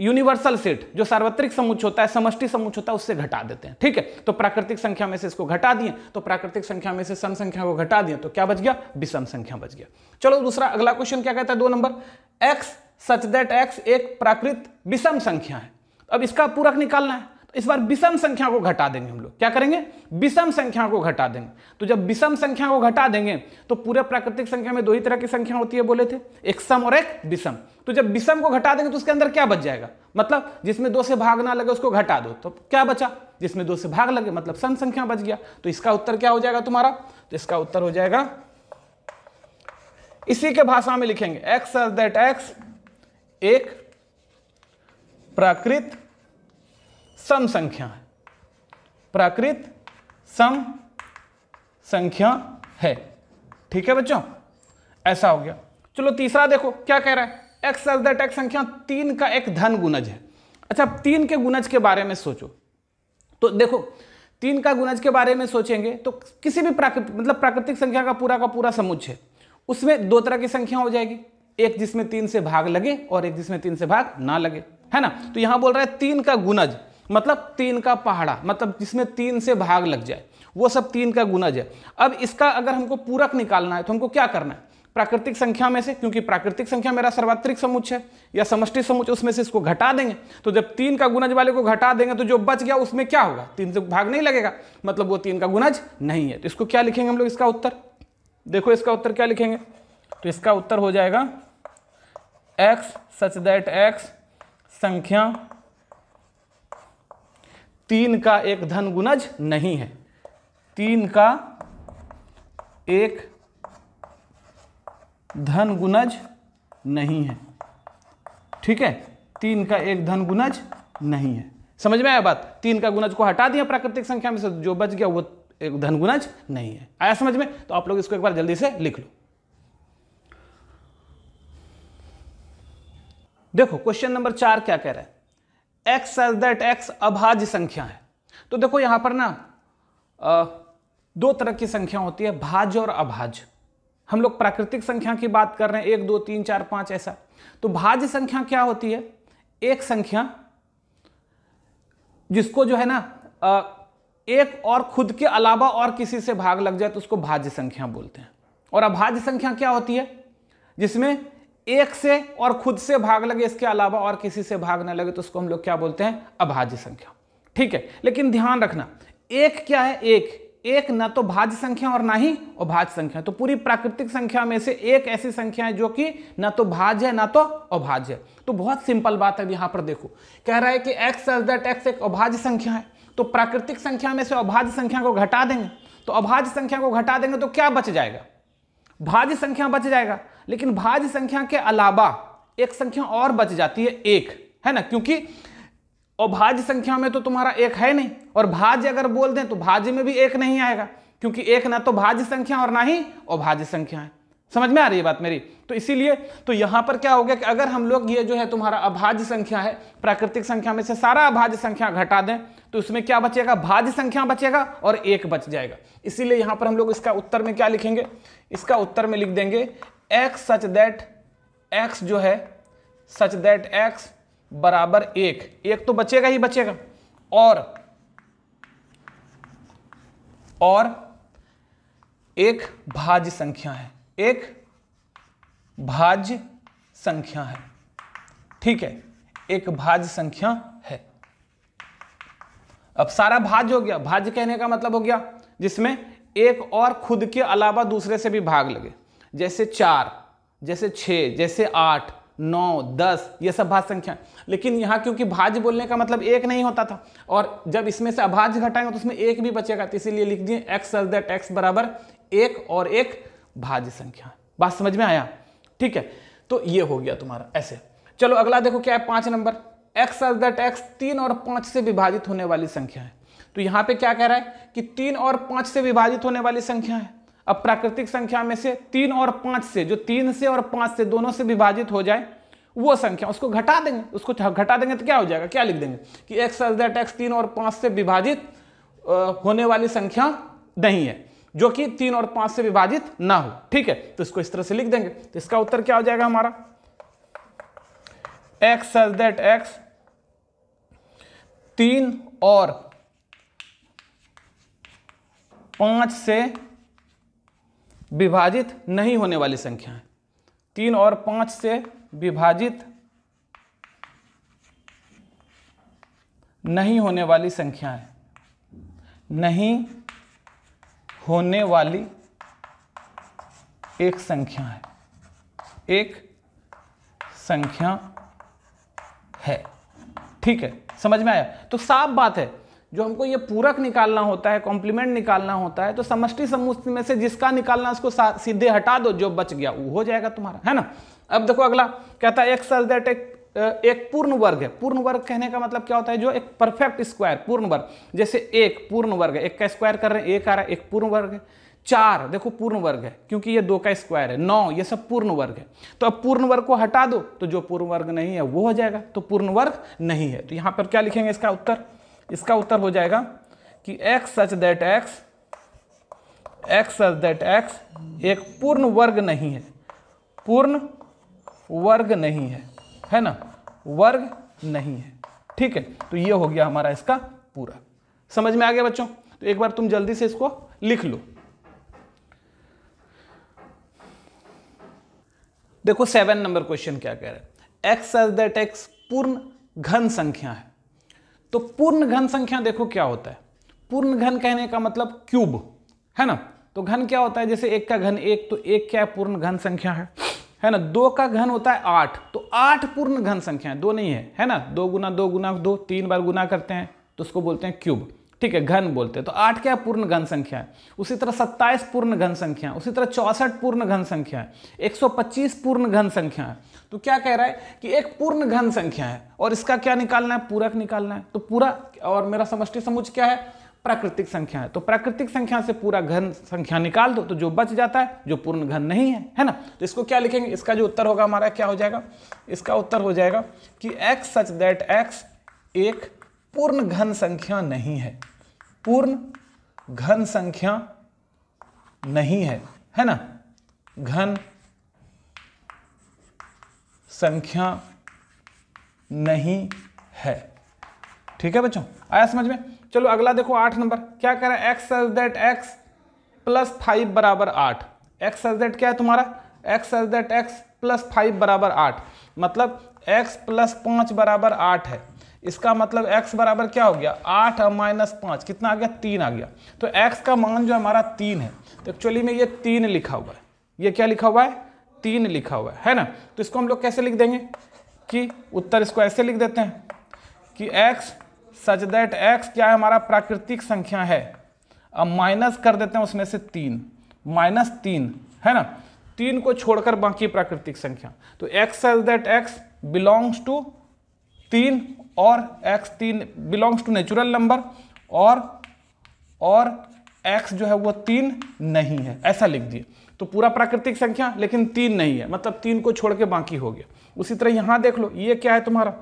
A: यूनिवर्सल सेट जो सार्वत्रिक समुच होता है समष्टि समुच होता है उससे घटा देते हैं ठीक है तो प्राकृतिक संख्या में से इसको घटा दिए तो प्राकृतिक संख्या में से सम संख्या को घटा दिए तो क्या बच गया विषम संख्या बच गया चलो दूसरा अगला क्वेश्चन क्या कहता है दो नंबर एक्स सच दैट एक्स एक प्राकृत विषम संख्या है अब इसका पूरक निकालना है इस बार विषम संख्या को घटा देंगे हम लोग क्या करेंगे विषम संख्या को घटा देंगे तो जब विषम संख्या को घटा देंगे तो पूरे प्राकृतिक संख्या में दो ही तरह की संख्या होती है बोले थे एक सम और एक विषम तो जब विषम को घटा देंगे तो उसके अंदर क्या बच जाएगा मतलब जिसमें दो से भाग ना लगे उसको घटा दो तो क्या बचा जिसमें दो से भाग लगे मतलब सम संख्या बच गया तो इसका उत्तर क्या हो जाएगा तुम्हारा तो इसका उत्तर हो जाएगा इसी के भाषा में लिखेंगे एक्स दैट एक्स एक प्राकृतिक सम संख्या है प्राकृत सम संख्या है ठीक है बच्चों ऐसा हो गया चलो तीसरा देखो क्या कह रहा है एक्स एल दट एक्स संख्या तीन का एक धन गुणज है अच्छा तीन के गुणज के बारे में सोचो तो देखो तीन का गुणज के बारे में सोचेंगे तो किसी भी प्राकृतिक मतलब प्राकृतिक संख्या का पूरा का पूरा समुच्चय उसमें दो तरह की संख्या हो जाएगी एक जिसमें तीन से भाग लगे और एक जिसमें तीन से भाग ना लगे है ना तो यहां बोल रहा है तीन का गुणज मतलब तीन का पहाड़ा मतलब जिसमें तीन से भाग लग जाए वो सब तीन का गुना है अब इसका अगर हमको पूरक निकालना है तो हमको क्या करना है प्राकृतिक संख्या में से क्योंकि प्राकृतिक संख्या मेरा सर्वात्रिक समुच है या समष्टि समुच उसमें से इसको घटा देंगे तो जब तीन का गुणज वाले को घटा देंगे तो जो बच गया उसमें क्या होगा तीन से भाग नहीं लगेगा मतलब वो तीन का गुणज नहीं है तो इसको क्या लिखेंगे हम लोग इसका उत्तर देखो इसका उत्तर क्या लिखेंगे तो इसका उत्तर हो जाएगा एक्स सच दैट एक्स संख्या तीन का एक धन गुणज नहीं है तीन का एक धन गुणज नहीं है ठीक है तीन का एक धन गुणज नहीं है समझ में आया बात तीन का गुणज को हटा दिया प्राकृतिक संख्या में से जो बच गया वो एक धन गुणज नहीं है आया समझ में तो आप लोग इसको एक बार जल्दी से लिख लो देखो क्वेश्चन नंबर चार क्या कह रहा है एक्स सच दैट एक्स अभाज्य संख्या है तो देखो यहां पर ना आ, दो तरह की संख्या होती है भाज्य और अभाज्य हम लोग प्राकृतिक संख्या की बात कर रहे हैं एक दो तीन चार पांच ऐसा तो भाज्य संख्या क्या होती है एक संख्या जिसको जो है ना एक और खुद के अलावा और किसी से भाग लग जाए तो उसको भाज्य संख्या बोलते हैं और अभाज्य संख्या क्या होती है जिसमें एक से और खुद से भाग लगे इसके अलावा और किसी से भाग न लगे तो उसको हम लोग क्या बोलते हैं अभाज्य संख्या ठीक है लेकिन ध्यान रखना एक क्या है एक एक ना तो भाज्य संख्या और ना ही अभाज्य संख्या तो पूरी प्राकृतिक संख्या में से एक ऐसी संख्या है जो कि ना तो भाज्य है ना तो अभाज्य है तो बहुत सिंपल बात है यहां पर देखो कह रहा है कि एक्स सज दैट एक्स एक अभाज्य संख्या है तो प्राकृतिक संख्या में से अभाज्य संख्या को घटा देंगे तो अभाज्य संख्या को घटा देंगे तो क्या बच जाएगा भाज्य संख्या बच जाएगा लेकिन भाज्य संख्या के अलावा एक संख्या और बच जाती है एक है ना क्योंकि और भाज्य संख्या में तो तुम्हारा एक है नहीं और भाज्य अगर बोल दें तो भाज्य में भी एक नहीं आएगा क्योंकि एक ना तो भाज्य संख्या और ना ही अभाज्य संख्या है समझ में आ रही है बात मेरी तो इसीलिए तो यहां पर क्या हो गया कि अगर हम लोग ये जो है तुम्हारा अभाज्य संख्या है प्राकृतिक संख्या में से सारा अभाज्य संख्या घटा दें तो इसमें क्या बचेगा भाज्य संख्या बचेगा और एक बच जाएगा इसीलिए यहां पर हम लोग इसका उत्तर में क्या लिखेंगे इसका उत्तर में लिख देंगे एक्स सच दैट एक्स जो है सच दैट एक्स बराबर एक एक तो बचेगा ही बचेगा और और एक भाज्य संख्या है एक भाज्य संख्या है ठीक है एक भाज्य संख्या है अब सारा भाज्य हो गया भाज्य कहने का मतलब हो गया जिसमें एक और खुद के अलावा दूसरे से भी भाग लगे जैसे चार जैसे छः जैसे आठ नौ दस ये सब भाज्य संख्या लेकिन यहाँ क्योंकि भाज्य बोलने का मतलब एक नहीं होता था और जब इसमें से अभाज्य घटाएंगे तो उसमें एक भी बचेगा तो इसीलिए लिख दिए एक्स सज दैट एक्स बराबर एक और एक भाज्य संख्या बात समझ में आया ठीक है तो ये हो गया तुम्हारा ऐसे चलो अगला देखो क्या है पाँच number x such that x तीन और पाँच से विभाजित होने वाली संख्या है तो यहाँ पे क्या कह रहा है कि तीन और पाँच से विभाजित होने वाली संख्या है अब प्राकृतिक संख्या में से तीन और पांच से जो तीन से और पांच से दोनों से विभाजित हो जाए वो संख्या उसको घटा देंगे उसको घटा देंगे तो क्या हो जाएगा क्या लिख देंगे कि एक्स सच दैट एक्स तीन और पांच से विभाजित होने वाली संख्या नहीं है जो कि तीन और पांच से विभाजित ना हो ठीक है तो इसको इस तरह से लिख देंगे तो इसका उत्तर क्या हो जाएगा हमारा एक्स सच दैट एक्स तीन और पांच से विभाजित नहीं होने वाली संख्या है तीन और पांच से विभाजित नहीं होने वाली संख्या है नहीं होने वाली एक संख्या है एक संख्या है ठीक है समझ में आया तो साफ बात है जो हमको ये पूरक निकालना होता है कॉम्प्लीमेंट निकालना होता है तो समष्टि समूह में से जिसका निकालना उसको सीधे हटा दो जो बच गया वो हो जाएगा तुम्हारा है ना अब देखो अगला कहता है एक्स सच दैट एक एक पूर्ण वर्ग है पूर्ण वर्ग कहने का मतलब क्या होता है जो एक परफेक्ट स्क्वायर पूर्ण वर्ग जैसे एक पूर्ण वर्ग एक का स्क्वायर कर रहे हैं एक आ रहा है एक पूर्ण वर्ग है चार देखो पूर्ण वर्ग है क्योंकि ये दो का स्क्वायर है नौ ये सब पूर्ण वर्ग है तो अब पूर्ण वर्ग को हटा दो तो जो पूर्ण वर्ग नहीं है वो हो जाएगा तो पूर्ण वर्ग नहीं है तो यहाँ पर क्या लिखेंगे इसका उत्तर इसका उत्तर हो जाएगा कि x such that x x such that x एक पूर्ण वर्ग नहीं है पूर्ण वर्ग नहीं है है ना वर्ग नहीं है ठीक है तो ये हो गया हमारा इसका पूरा समझ में आ गया बच्चों तो एक बार तुम जल्दी से इसको लिख लो देखो सेवन नंबर क्वेश्चन क्या कह रहा है एक्स सच दैट एक्स पूर्ण घन संख्या है तो पूर्ण घन संख्या देखो क्या होता है पूर्ण घन कहने का मतलब क्यूब है ना तो घन क्या होता है जैसे एक का घन एक तो एक क्या है पूर्ण घन संख्या है है ना दो का घन होता है आठ तो आठ पूर्ण घन संख्या है दो नहीं है है ना दो गुना दो गुना दो तीन बार गुना करते हैं तो उसको बोलते हैं क्यूब ठीक है घन बोलते हैं तो आठ क्या पूर्ण घन संख्या है उसी तरह सत्ताईस पूर्ण घन संख्या है उसी तरह चौसठ पूर्ण घन संख्या है 125 पूर्ण घन संख्या है तो क्या कह रहा है कि एक पूर्ण घन संख्या है और इसका क्या निकालना है पूरक निकालना है तो पूरा और मेरा समष्टि समुच क्या है प्राकृतिक संख्या है तो प्राकृतिक संख्या से पूरा घन संख्या निकाल दो तो जो बच जाता है जो पूर्ण घन नहीं है है ना तो इसको क्या लिखेंगे इसका जो उत्तर होगा हमारा क्या हो जाएगा इसका उत्तर हो जाएगा कि x सच दैट x एक पूर्ण घन संख्या नहीं है पूर्ण घन संख्या नहीं है है ना घन संख्या नहीं है ठीक है बच्चों आया समझ में चलो अगला देखो आठ नंबर क्या करें x as that x plus five बराबर आठ एक्स एज दैट क्या है तुम्हारा x as that x plus five बराबर आठ मतलब एक्स प्लस पांच बराबर आठ है इसका मतलब x बराबर क्या हो गया आठ माइनस पाँच कितना आ गया तीन आ गया तो x का मान जो हमारा तीन है तो एक्चुअली में ये तीन लिखा हुआ है ये क्या लिखा हुआ है तीन लिखा हुआ है है ना तो इसको हम लोग कैसे लिख देंगे कि उत्तर इसको ऐसे लिख देते हैं कि x सच दैट x क्या है हमारा प्राकृतिक संख्या है अब माइनस कर देते हैं उसमें से तीन माइनस तीन है ना तीन को छोड़कर बाकी प्राकृतिक संख्या तो x such that x belongs to तीन और एक्स तीन बिलोंग्स टू नेचुरल नंबर और और एक्स जो है वो तीन नहीं है ऐसा लिख दिए तो पूरा प्राकृतिक संख्या लेकिन तीन नहीं है मतलब तीन को छोड़ के बाकी हो गया उसी तरह यहाँ देख लो ये क्या है तुम्हारा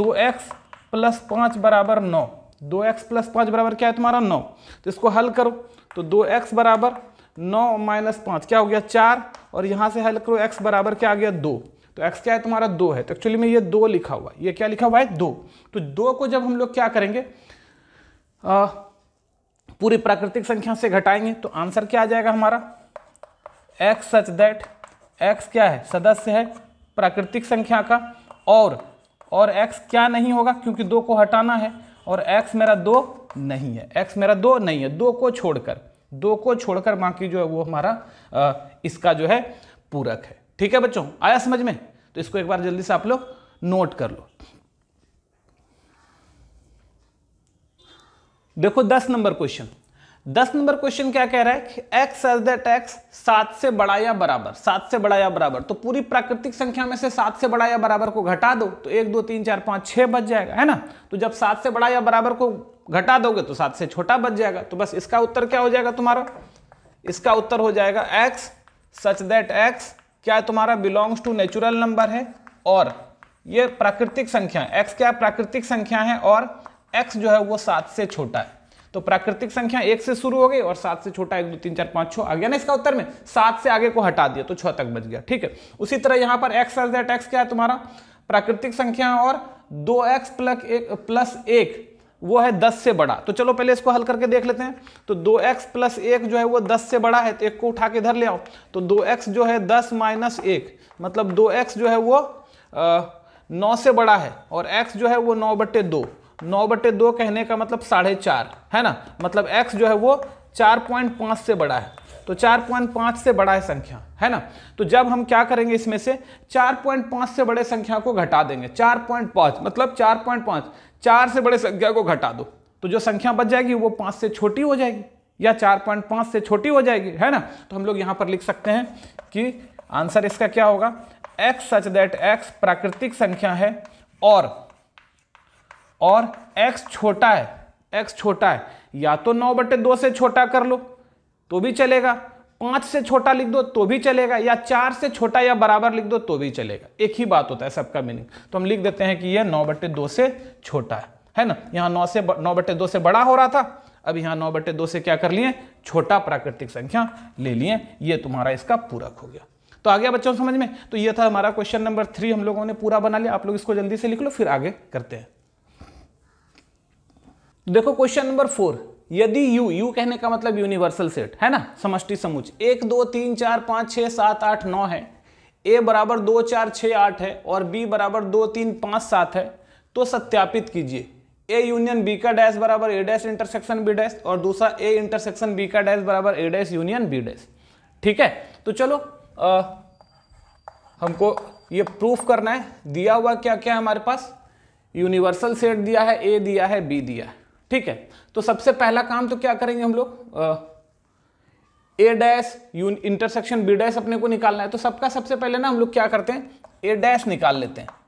A: दो एक्स प्लस पाँच बराबर नौ दो एक्स प्लस पाँच बराबर क्या है तुम्हारा नौ तो इसको हल करो तो दो एक्स बराबर नौ माइनस पाँच क्या हो गया चार और यहाँ से हल करो एक्स बराबर क्या आ गया दो तो एक्स क्या है तुम्हारा दो है तो एक्चुअली में ये दो लिखा हुआ है ये क्या लिखा हुआ है दो तो दो को जब हम लोग क्या करेंगे आ, पूरी प्राकृतिक संख्या से घटाएंगे तो आंसर क्या आ जाएगा हमारा एक्स सच दैट एक्स क्या है सदस्य है प्राकृतिक संख्या का और और एक्स क्या नहीं होगा क्योंकि दो को हटाना है और एक्स मेरा दो नहीं है एक्स मेरा दो नहीं है दो को छोड़कर दो को छोड़कर बाकी जो है वो हमारा इसका जो है पूरक है ठीक है बच्चों आया समझ में तो इसको एक बार जल्दी से आप लोग नोट कर लो देखो दस नंबर क्वेश्चन दस नंबर क्वेश्चन क्या कह रहा है कि एक्स एज दैट एक्स सात से बड़ा या बराबर सात से बड़ा या बराबर तो पूरी प्राकृतिक संख्या में से सात से बड़ा या बराबर को घटा दो तो एक दो तीन चार पांच छह बच जाएगा है ना तो जब सात से बड़ा या बराबर को घटा दोगे तो सात से छोटा बच जाएगा तो बस इसका उत्तर क्या हो जाएगा तुम्हारा इसका उत्तर हो जाएगा एक्स सच दैट एक्स क्या तुम्हारा बिलोंग्स टू नेचुरल नंबर है और ये प्राकृतिक संख्या है एक्स क्या प्राकृतिक संख्या है और एक्स जो है वो सात से छोटा है तो प्राकृतिक संख्या एक से शुरू हो गई और सात से छोटा एक दो तीन चार पाँच छः आ गया ना इसका उत्तर में सात से आगे को हटा दिया तो छः तक बच गया ठीक है उसी तरह यहाँ पर एक्स एज दैट एक्स क्या है तुम्हारा प्राकृतिक संख्या और दो एक्स प्लस एक प्लस एक वो है दस से बड़ा तो चलो पहले इसको हल करके देख लेते हैं तो दो एक्स प्लस एक जो है वो दस से बड़ा है तो एक को उठा के इधर ले आओ तो दो एक्स जो है दस माइनस एक मतलब दो एक्स जो है वो आ, नौ से बड़ा है और एक्स जो है वो नौ बट्टे दो नौ बट्टे दो कहने का मतलब साढ़े चार है ना मतलब एक्स जो है वो चार पॉइंट पाँच से बड़ा है तो चार पॉइंट पाँच से बड़ा है संख्या है ना तो जब हम क्या करेंगे इसमें से चार पॉइंट पाँच से बड़े संख्या को घटा देंगे चार पॉइंट पाँच मतलब चार पॉइंट पाँच चार से बड़े संख्या को घटा दो तो जो संख्या बच जाएगी वो पांच से छोटी हो जाएगी या चार पॉइंट पांच से छोटी हो जाएगी है ना तो हम लोग यहां पर लिख सकते हैं कि आंसर इसका क्या होगा एक्स सच दैट एक्स प्राकृतिक संख्या है और और एक्स छोटा है एक्स छोटा है या तो नौ बटे दो से छोटा कर लो तो भी चलेगा पांच से छोटा लिख दो तो भी चलेगा या चार से छोटा या बराबर लिख दो तो भी चलेगा एक ही बात होता है सबका मीनिंग तो हम लिख देते हैं कि यह नौ बटे दो से छोटा है है ना यहाँ नौ से नौ बटे दो से बड़ा हो रहा था अब यहाँ नौ बटे दो से क्या कर लिए छोटा प्राकृतिक संख्या ले लिए ये तुम्हारा इसका पूरक हो गया तो आ गया बच्चों समझ में तो यह था हमारा क्वेश्चन नंबर थ्री हम लोगों ने पूरा बना लिया आप लोग इसको जल्दी से लिख लो फिर आगे करते हैं देखो क्वेश्चन नंबर फोर यदि यू यू कहने का मतलब यूनिवर्सल सेट है ना समष्टि समूच एक दो तीन चार पाँच छः सात आठ नौ है ए बराबर दो चार छः आठ है और बी बराबर दो तीन पाँच सात है तो सत्यापित कीजिए ए यूनियन बी का डैश बराबर A dash intersection B dash और दूसरा ए इंटरसेक्शन बी का डैश बराबर A dash union B dash ठीक है तो चलो आ, हमको ये प्रूफ करना है दिया हुआ क्या क्या है हमारे पास यूनिवर्सल सेट दिया है ए दिया है बी दिया है ठीक है तो सबसे पहला काम तो क्या करेंगे हम लोग A dash union intersection B dash अपने को निकालना है तो सबका सबसे पहले ना हम लोग क्या करते हैं ए डैश निकाल लेते हैं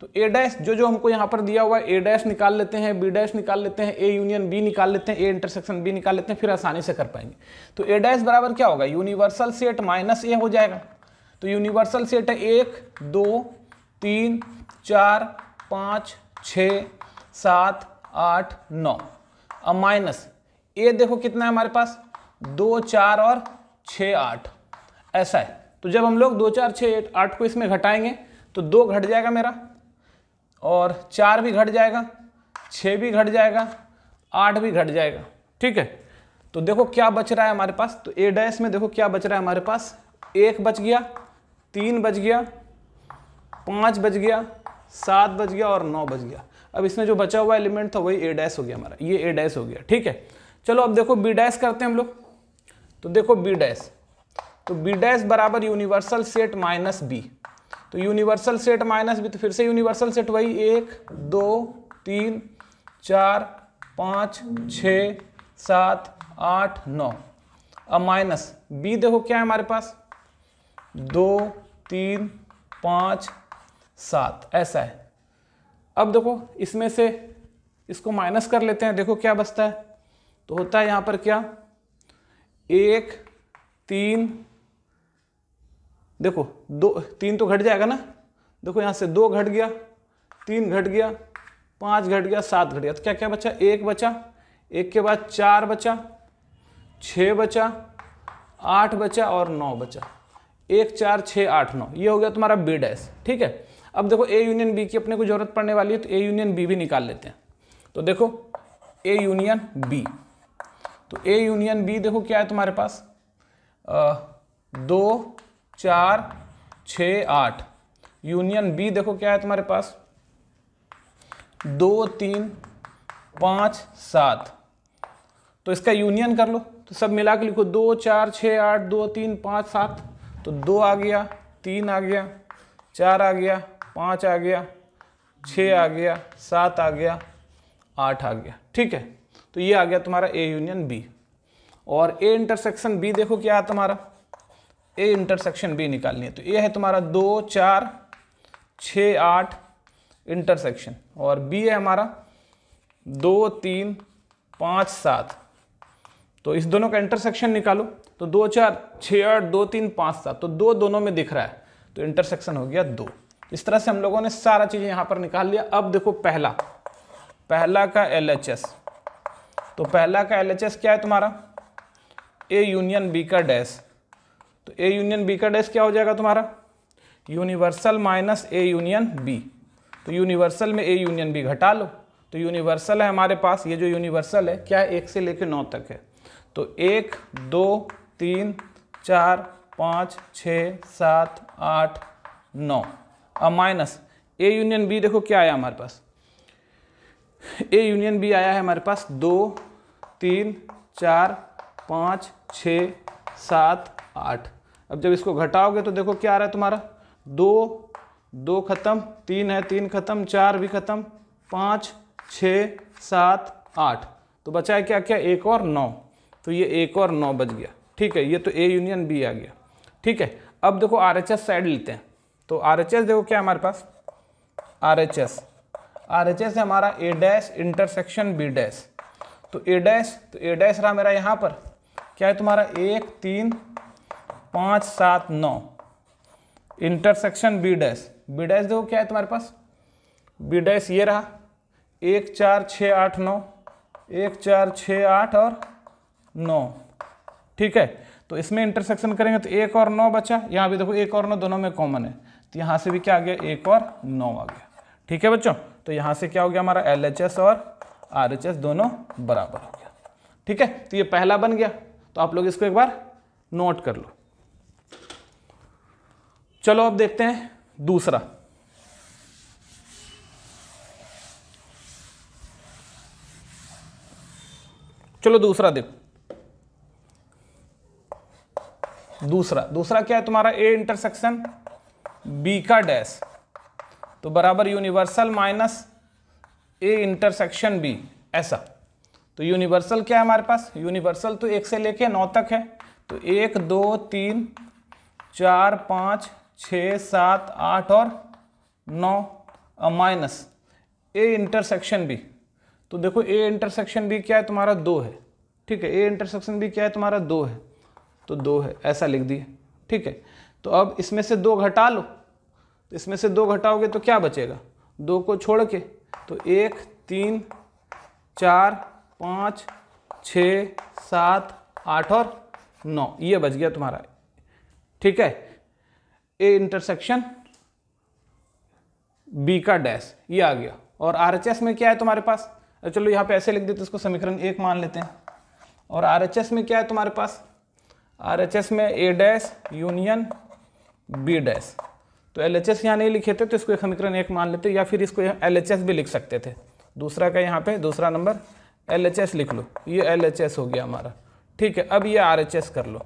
A: तो ए डैश जो जो हमको यहां पर दिया हुआ है ए डैश निकाल लेते हैं बी डैश निकाल लेते हैं ए यूनियन बी निकाल लेते हैं ए इंटरसेक्शन बी निकाल लेते हैं फिर आसानी से कर पाएंगे तो ए डैश बराबर क्या होगा यूनिवर्सल सेट माइनस ए हो जाएगा तो यूनिवर्सल सेट है एक दो तीन चार पाँच छ सात आठ नौ अब माइनस ए देखो कितना है हमारे पास दो चार और छः आठ ऐसा है तो जब हम लोग दो चार छः आठ को इसमें घटाएंगे तो दो घट जाएगा मेरा और चार भी घट जाएगा छः भी घट जाएगा आठ भी घट जाएगा ठीक है तो देखो क्या बच रहा है हमारे पास तो ए डैश में देखो क्या बच रहा है हमारे पास एक बच गया तीन बज गया पाँच बज गया सात बज गया और नौ बज गया अब इसमें जो बचा हुआ एलिमेंट था वही ए डैश हो गया हमारा ये ए डैश हो गया ठीक है चलो अब देखो बी डैश करते हैं हम लोग तो देखो बी डैश तो बी डैश बराबर यूनिवर्सल सेट माइनस बी तो यूनिवर्सल सेट माइनस बी तो फिर से यूनिवर्सल सेट वही एक दो तीन चार पाँच छ सात आठ नौ अब माइनस बी देखो क्या है हमारे पास दो तीन पाँच सात ऐसा है अब देखो इसमें से इसको माइनस कर लेते हैं देखो क्या बचता है तो होता है यहाँ पर क्या एक तीन देखो दो तीन तो घट जाएगा ना देखो यहाँ से दो घट गया तीन घट गया पाँच घट गया सात घट गया तो क्या क्या बचा एक बचा एक के बाद चार बचा छः बचा आठ बचा और नौ बचा एक चार छः आठ नौ ये हो गया तुम्हारा बी डैश ठीक है अब देखो ए यूनियन बी की अपने को जरूरत पड़ने वाली है तो ए यूनियन बी भी निकाल लेते हैं तो देखो ए यूनियन बी तो ए यूनियन बी देखो क्या है तुम्हारे पास आ, दो चार छ आठ यूनियन बी देखो क्या है तुम्हारे पास दो तीन पाँच सात तो इसका यूनियन कर लो तो सब मिला के लिखो दो चार छः आठ दो तीन पाँच सात तो दो आ गया तीन आ गया चार आ गया पाँच आ गया छ आ गया सात आ गया आठ आ गया ठीक है तो ये आ गया तुम्हारा ए यूनियन बी और ए इंटरसेक्शन बी देखो क्या है तुम्हारा ए इंटरसेक्शन बी निकालनी है तो ए है तुम्हारा दो चार छ आठ इंटरसेक्शन और बी है हमारा दो तीन पाँच सात तो इस दोनों का इंटरसेक्शन निकालो तो दो चार छः आठ दो तीन पाँच सात तो दो दोनों में दिख रहा है तो इंटरसेक्शन हो गया दो इस तरह से हम लोगों ने सारा चीज़ यहाँ पर निकाल लिया अब देखो पहला पहला का एल तो पहला का एल क्या है तुम्हारा ए यूनियन बी का डैश तो ए यूनियन बी का डैश क्या हो जाएगा तुम्हारा universal minus A union B तो यूनिवर्सल में ए यूनियन बी घटा लो तो यूनिवर्सल है हमारे पास ये जो यूनिवर्सल है क्या है एक से लेकर नौ तक है तो एक दो तीन चार पाँच छ सात आठ नौ अब माइनस ए यूनियन बी देखो क्या आया हमारे पास ए यूनियन बी आया है हमारे पास दो तीन चार पाँच छ सात आठ अब जब इसको घटाओगे तो देखो क्या आ रहा है तुम्हारा दो दो ख़त्म तीन है तीन ख़त्म चार भी ख़त्म पाँच छ सात आठ तो बचा है क्या क्या एक और नौ तो ये एक और नौ बच गया ठीक है ये तो ए यूनियन बी आ गया ठीक है अब देखो आर एच एस साइड लेते हैं तो आर देखो क्या हमारे पास R H S R H S है हमारा A dash intersection B dash तो ए डैश तो ए डैश रहा मेरा यहाँ पर क्या है तुम्हारा एक तीन पाँच सात नौ intersection B dash B dash देखो क्या है तुम्हारे पास बी डैश ये रहा एक चार छः आठ नौ एक चार छः आठ और नौ ठीक है तो इसमें इंटरसेक्शन करेंगे तो एक और नौ बचा यहाँ भी देखो एक और नौ दोनों में कॉमन है तो यहाँ से भी क्या आ गया एक और नौ आ गया ठीक है बच्चों तो यहाँ से क्या हो गया हमारा एल और आर दोनों बराबर हो गया ठीक है तो ये पहला बन गया तो आप लोग इसको एक बार नोट कर लो चलो अब देखते हैं दूसरा चलो दूसरा देखो दूसरा दूसरा क्या है तुम्हारा ए इंटरसेक्शन बी का डैश तो बराबर universal minus A intersection B ऐसा तो यूनिवर्सल क्या है हमारे पास यूनिवर्सल तो एक से लेके नौ तक है तो एक दो तीन चार पाँच छ सात आठ और नौ माइनस ए इंटरसेक्शन बी तो देखो ए इंटरसेक्शन बी क्या है तुम्हारा दो है ठीक है ए इंटरसेक्शन बी क्या है तुम्हारा दो है तो दो है ऐसा लिख दिए ठीक है तो अब इसमें से दो घटा लो तो इसमें से दो घटाओगे तो क्या बचेगा दो को छोड़ के तो एक तीन चार पाँच छ सात आठ और नौ ये बच गया तुम्हारा ठीक है ए इंटरसेक्शन बी का डैश ये आ गया और आरएचएस में क्या है तुम्हारे पास चलो यहाँ पे ऐसे लिख देते इसको समीकरण एक मान लेते हैं और आरएचएस में क्या है तुम्हारे पास आरएचएस में A dash union B dash तो एल एच एस यहाँ नहीं लिखे थे तो इसको एक समीकरण एक मान लेते या फिर इसको एल एच एस भी लिख सकते थे दूसरा का यहाँ पे दूसरा नंबर एल एच एस लिख लो ये एल एच एस हो गया हमारा ठीक है अब ये आर एच एस कर लो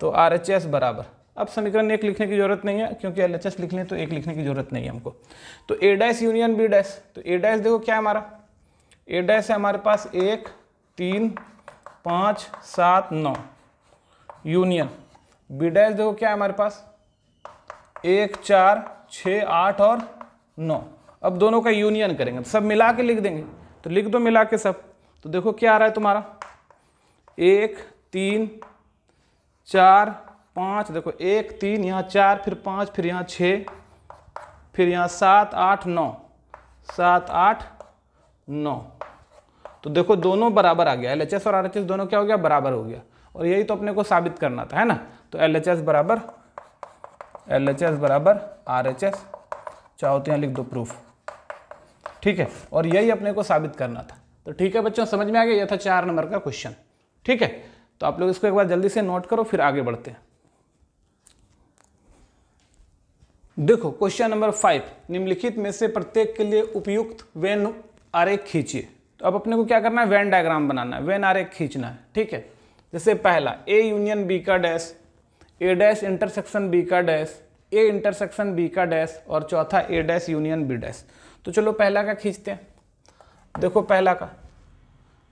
A: तो आर एच एस बराबर अब समीकरण एक लिखने की जरूरत नहीं है क्योंकि एल एच एस लिख लें तो एक लिखने की जरूरत नहीं है हमको तो A dash union B dash तो ए डैश देखो क्या है हमारा ए डैश है हमारे पास एक तीन पाँच सात नौ यूनियन बी डैश देखो क्या है हमारे पास एक चार छः आठ और नौ अब दोनों का यूनियन करेंगे तो सब मिला के लिख देंगे तो लिख दो मिला के सब तो देखो क्या आ रहा है तुम्हारा एक तीन चार पाँच देखो एक तीन यहाँ चार फिर पाँच फिर यहाँ छः फिर यहाँ सात आठ नौ सात आठ नौ तो देखो दोनों बराबर आ गया एल और आर दोनों क्या हो गया बराबर हो गया और यही तो अपने को साबित करना था है ना तो एल बराबर एल एच एस बराबर आर एच एस चाहो तो यहाँ लिख दो प्रूफ ठीक है और यही अपने को साबित करना था तो ठीक है बच्चों समझ में आ गया यह था चार नंबर का क्वेश्चन ठीक है तो आप लोग इसको एक बार जल्दी से नोट करो फिर आगे बढ़ते हैं देखो क्वेश्चन नंबर फाइव निम्नलिखित में से प्रत्येक के लिए उपयुक्त वेन आरेख खींचिए तो अब अपने को क्या करना है वेन डायग्राम बनाना है वेन आरेख खींचना है ठीक है जैसे पहला ए यूनियन बी का dash A dash intersection B का डैश ए इंटरसेक्शन बी का डैश और चौथा A dash union B dash तो चलो पहला का खींचते हैं देखो पहला का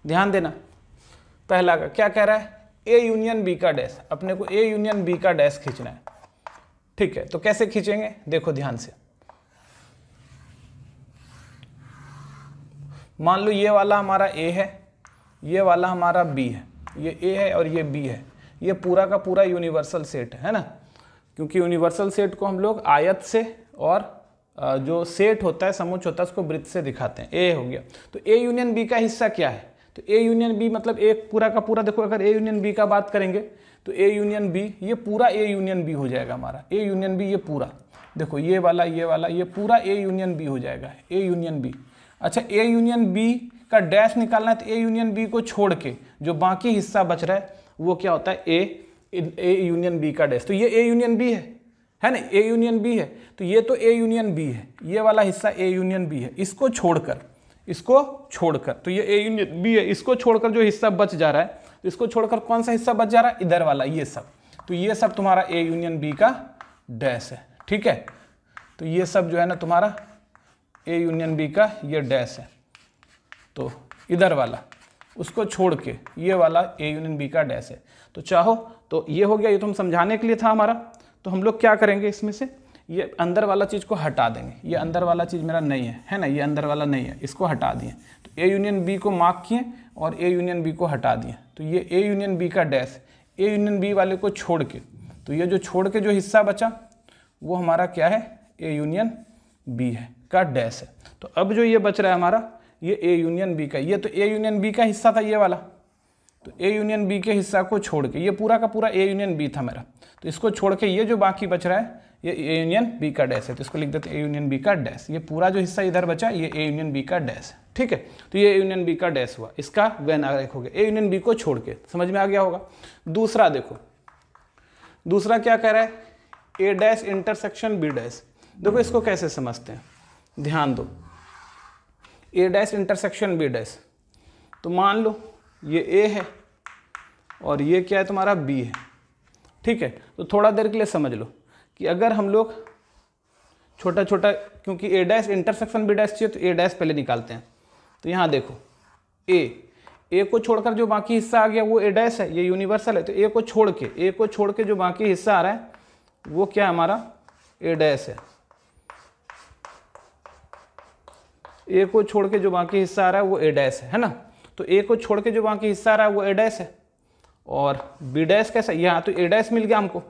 A: ध्यान देना पहला का क्या कह रहा है ए यूनियन बी का डैश अपने को ए यूनियन बी का डैश खींचना है ठीक है तो कैसे खींचेंगे देखो ध्यान से मान लो ये वाला हमारा ए है ये वाला हमारा बी है ये ए है और ये बी है ये पूरा का पूरा यूनिवर्सल सेट है ना क्योंकि यूनिवर्सल सेट को हम लोग आयत से और जो सेट होता है समुच होता है उसको वृत्त से दिखाते हैं ए हो गया तो ए यूनियन बी का हिस्सा क्या है तो ए यूनियन बी मतलब एक पूरा का पूरा देखो अगर ए यूनियन बी का बात करेंगे तो ए यूनियन बी ये पूरा ए यूनियन बी हो जाएगा हमारा ए यूनियन बी ये पूरा देखो ये वाला ये वाला ये पूरा ए यूनियन बी हो जाएगा ए यूनियन बी अच्छा ए यूनियन बी का डैश निकालना है तो ए यूनियन बी को छोड़ के जो बाकी हिस्सा बच रहा है वो क्या होता है ए ए यूनियन बी का डैश तो ये ए यूनियन बी है है ना ए यूनियन बी है तो ये तो ए यूनियन बी है ये वाला हिस्सा ए यूनियन बी है इसको छोड़कर इसको छोड़कर तो ये ए यूनियन बी है इसको छोड़कर जो हिस्सा बच जा रहा है तो इसको छोड़कर कौन सा हिस्सा बच जा रहा है इधर वाला ये सब तो ये सब तुम्हारा ए यूनियन बी का डैश है ठीक है तो ये सब जो है ना तुम्हारा ए यूनियन बी का ये डैश है तो इधर वाला उसको छोड़ के ये वाला ए यूनियन बी का डैश है तो चाहो तो ये हो गया ये तो हम समझाने के लिए था हमारा तो हम लोग क्या करेंगे इसमें से ये अंदर वाला चीज़ को हटा देंगे ये अंदर वाला चीज़ मेरा नहीं है है ना ये अंदर वाला नहीं है इसको हटा दिए तो ए यूनियन बी को मार्क किए और ए यूनियन बी को हटा दिए तो ये ए यूनियन बी का डैश ए यूनियन बी वाले को छोड़ के तो ये जो छोड़ के जो हिस्सा बचा वो हमारा क्या है ए यूनियन बी है का डैश है तो अब जो ये बच रहा है हमारा ये ए यूनियन बी का ये तो ए यूनियन बी का हिस्सा था ये वाला तो ए यूनियन बी के हिस्सा को छोड़ के ये पूरा का पूरा ए यूनियन बी था मेरा तो इसको छोड़ के ये जो बाकी बच रहा है ये ए यूनियन बी का डैश है तो इसको लिख देते ए यूनियन बी का डैश ये पूरा जो हिस्सा इधर बचा ये ए यूनियन बी का डैश है ठीक है तो ये ए यूनियन बी का डैश हुआ इसका वैन आरेख हो गया ए यूनियन बी को छोड़ के समझ में आ गया होगा दूसरा देखो दूसरा क्या कह रहा है A dash intersection B dash देखो इसको कैसे समझते हैं ध्यान दो A dash intersection B dash तो मान लो ये ए है और ये क्या है तुम्हारा बी है ठीक है तो थोड़ा देर के लिए समझ लो कि अगर हम लोग छोटा छोटा क्योंकि A dash intersection B dash चाहिए तो ए डैश पहले निकालते हैं तो यहाँ देखो ए ए को छोड़कर जो बाकी हिस्सा आ गया वो ए डैश है ये यूनिवर्सल है तो ए को छोड़ के ए को छोड़ के जो बाकी हिस्सा आ रहा है वो क्या है हमारा ए डैश है ए को छोड़ के जो बाकी हिस्सा आ रहा है वो ए डैश है ना तो ए को छोड़ के जो बाकी हिस्सा आ रहा है वो ए डैश है और बी डैश कैसा यहाँ तो ए डैश मिल गया हमको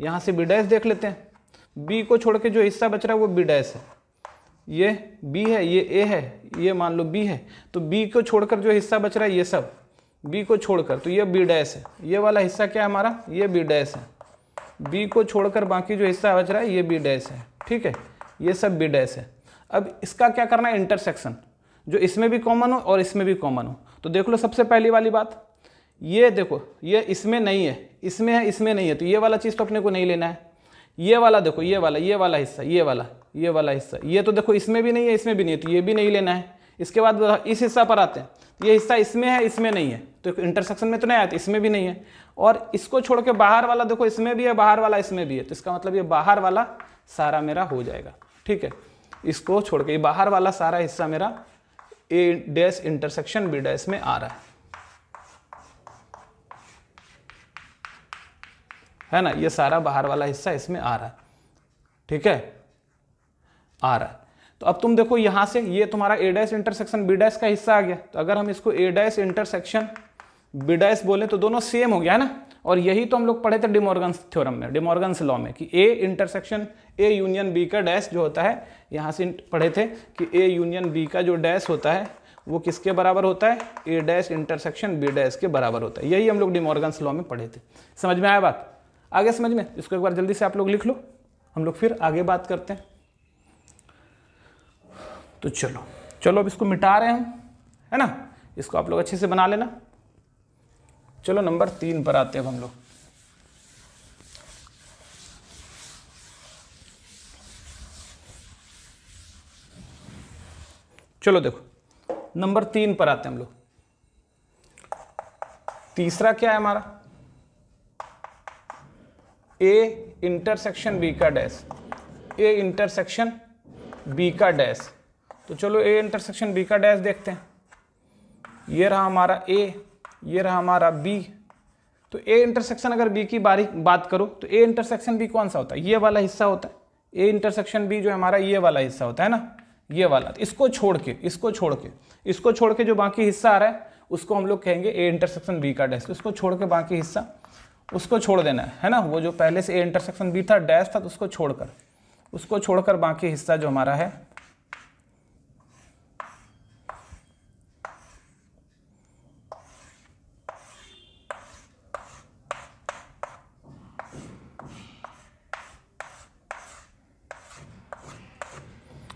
A: यहाँ से बी डैश देख लेते हैं बी को छोड़ के जो हिस्सा बच रहा है वो बी डैश है ये बी है ये ए है ये मान लो बी है तो बी को छोड़कर जो हिस्सा बच रहा है ये सब बी को छोड़कर तो ये बी डैश है ये वाला हिस्सा क्या है हमारा ये बी डैश है बी को छोड़कर बाकी जो हिस्सा बच रहा है ये बी डैश है ठीक है ये सब बी डैश है अब इसका क्या करना है इंटरसेक्शन जो इसमें भी कॉमन हो और इसमें भी कॉमन हो तो देख लो सबसे पहली वाली बात ये देखो ये इसमें नहीं है इसमें है इसमें नहीं है तो ये वाला चीज़ तो अपने को नहीं लेना है ये वाला देखो ये वाला ये वाला हिस्सा ये वाला ये वाला हिस्सा ये तो देखो इसमें भी नहीं है इसमें भी नहीं है तो ये भी नहीं लेना है इसके बाद इस हिस्सा पर आते हैं ये हिस्सा इसमें है इसमें नहीं है तो इंटरसेक्शन में तो नहीं आते तो इसमें भी नहीं है और इसको छोड़ के बाहर वाला देखो इसमें भी है बाहर वाला इसमें भी है तो इसका मतलब ये बाहर वाला सारा मेरा हो जाएगा ठीक है इसको छोड़ के बाहर वाला सारा हिस्सा मेरा A dash intersection B dash में आ रहा है है ना ये सारा बाहर वाला हिस्सा इसमें आ रहा है ठीक है आ रहा है तो अब तुम देखो यहां से ये तुम्हारा A dash intersection B dash का हिस्सा आ गया तो अगर हम इसको A dash intersection B dash बोले तो दोनों सेम हो गया है ना और यही तो हम लोग पढ़े थे डिमोर्गन थ्योरम में डिमोर्गन लॉ में कि A intersection A union B का डैश जो होता है यहाँ से पढ़े थे कि ए यूनियन बी का जो डैश होता है वो किसके बराबर होता है A dash intersection B dash के बराबर होता है यही हम लोग डिमॉर्गन लॉ में पढ़े थे समझ में आया बात आगे समझ में इसको एक बार जल्दी से आप लोग लिख लो हम लोग फिर आगे बात करते हैं तो चलो चलो अब इसको मिटा रहे हैं है ना इसको आप लोग अच्छे से बना लेना चलो नंबर तीन पर आते हैं हम लोग चलो देखो नंबर तीन पर आते हैं हम लोग तीसरा क्या है हमारा ए इंटरसेक्शन बी का डैश ए इंटरसेक्शन बी का डैश तो चलो ए इंटरसेक्शन बी का डैश देखते हैं ये रहा हमारा ए ये रहा हमारा बी तो ए इंटरसेक्शन अगर बी की बारी बात करो तो ए इंटरसेक्शन बी कौन सा होता है ये वाला हिस्सा होता है ए इंटरसेक्शन बी जो हमारा ये वाला हिस्सा होता है ना ये वाला इसको छोड़ के इसको छोड़ के इसको छोड़ के जो बाकी हिस्सा आ रहा है उसको हम लोग कहेंगे ए इंटरसेक्शन बी का डैश उसको छोड़ के बाकी हिस्सा उसको छोड़ देना है ना वो जो पहले से ए इंटरसेक्शन बी था डैश था तो उसको छोड़कर उसको छोड़कर बाकी हिस्सा जो हमारा है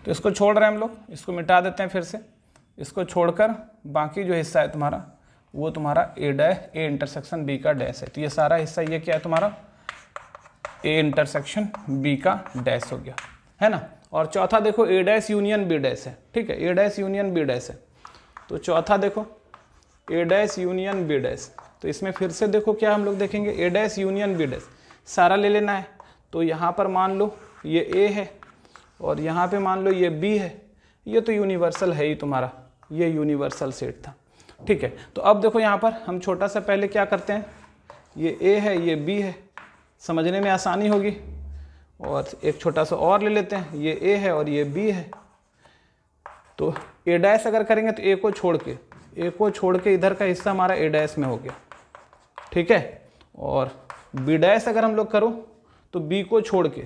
A: तो इसको छोड़ रहे हैं हम लोग इसको मिटा देते हैं फिर से इसको छोड़कर बाकी जो हिस्सा है तुम्हारा वो तुम्हारा A dash A intersection B का डैश है तो ये सारा हिस्सा ये क्या है तुम्हारा ए इंटरसेक्शन बी का डैश हो गया है ना और चौथा देखो A dash union B dash है ठीक है A dash union B dash है तो चौथा देखो A dash union B dash तो इसमें फिर से देखो क्या हम लोग देखेंगे A dash union B dash सारा ले लेना है तो यहाँ पर मान लो ये ए है और यहाँ पे मान लो ये बी है ये तो यूनिवर्सल है ही तुम्हारा ये यूनिवर्सल सेट था ठीक है तो अब देखो यहाँ पर हम छोटा सा पहले क्या करते हैं ये ए है ये बी है समझने में आसानी होगी और एक छोटा सा और ले लेते हैं ये ए है और ये बी है तो ए डैस अगर करेंगे तो ए को छोड़ के ए को छोड़ के इधर का हिस्सा हमारा ए डैस में हो गया ठीक है और बी डैस अगर हम लोग करो तो बी को छोड़ के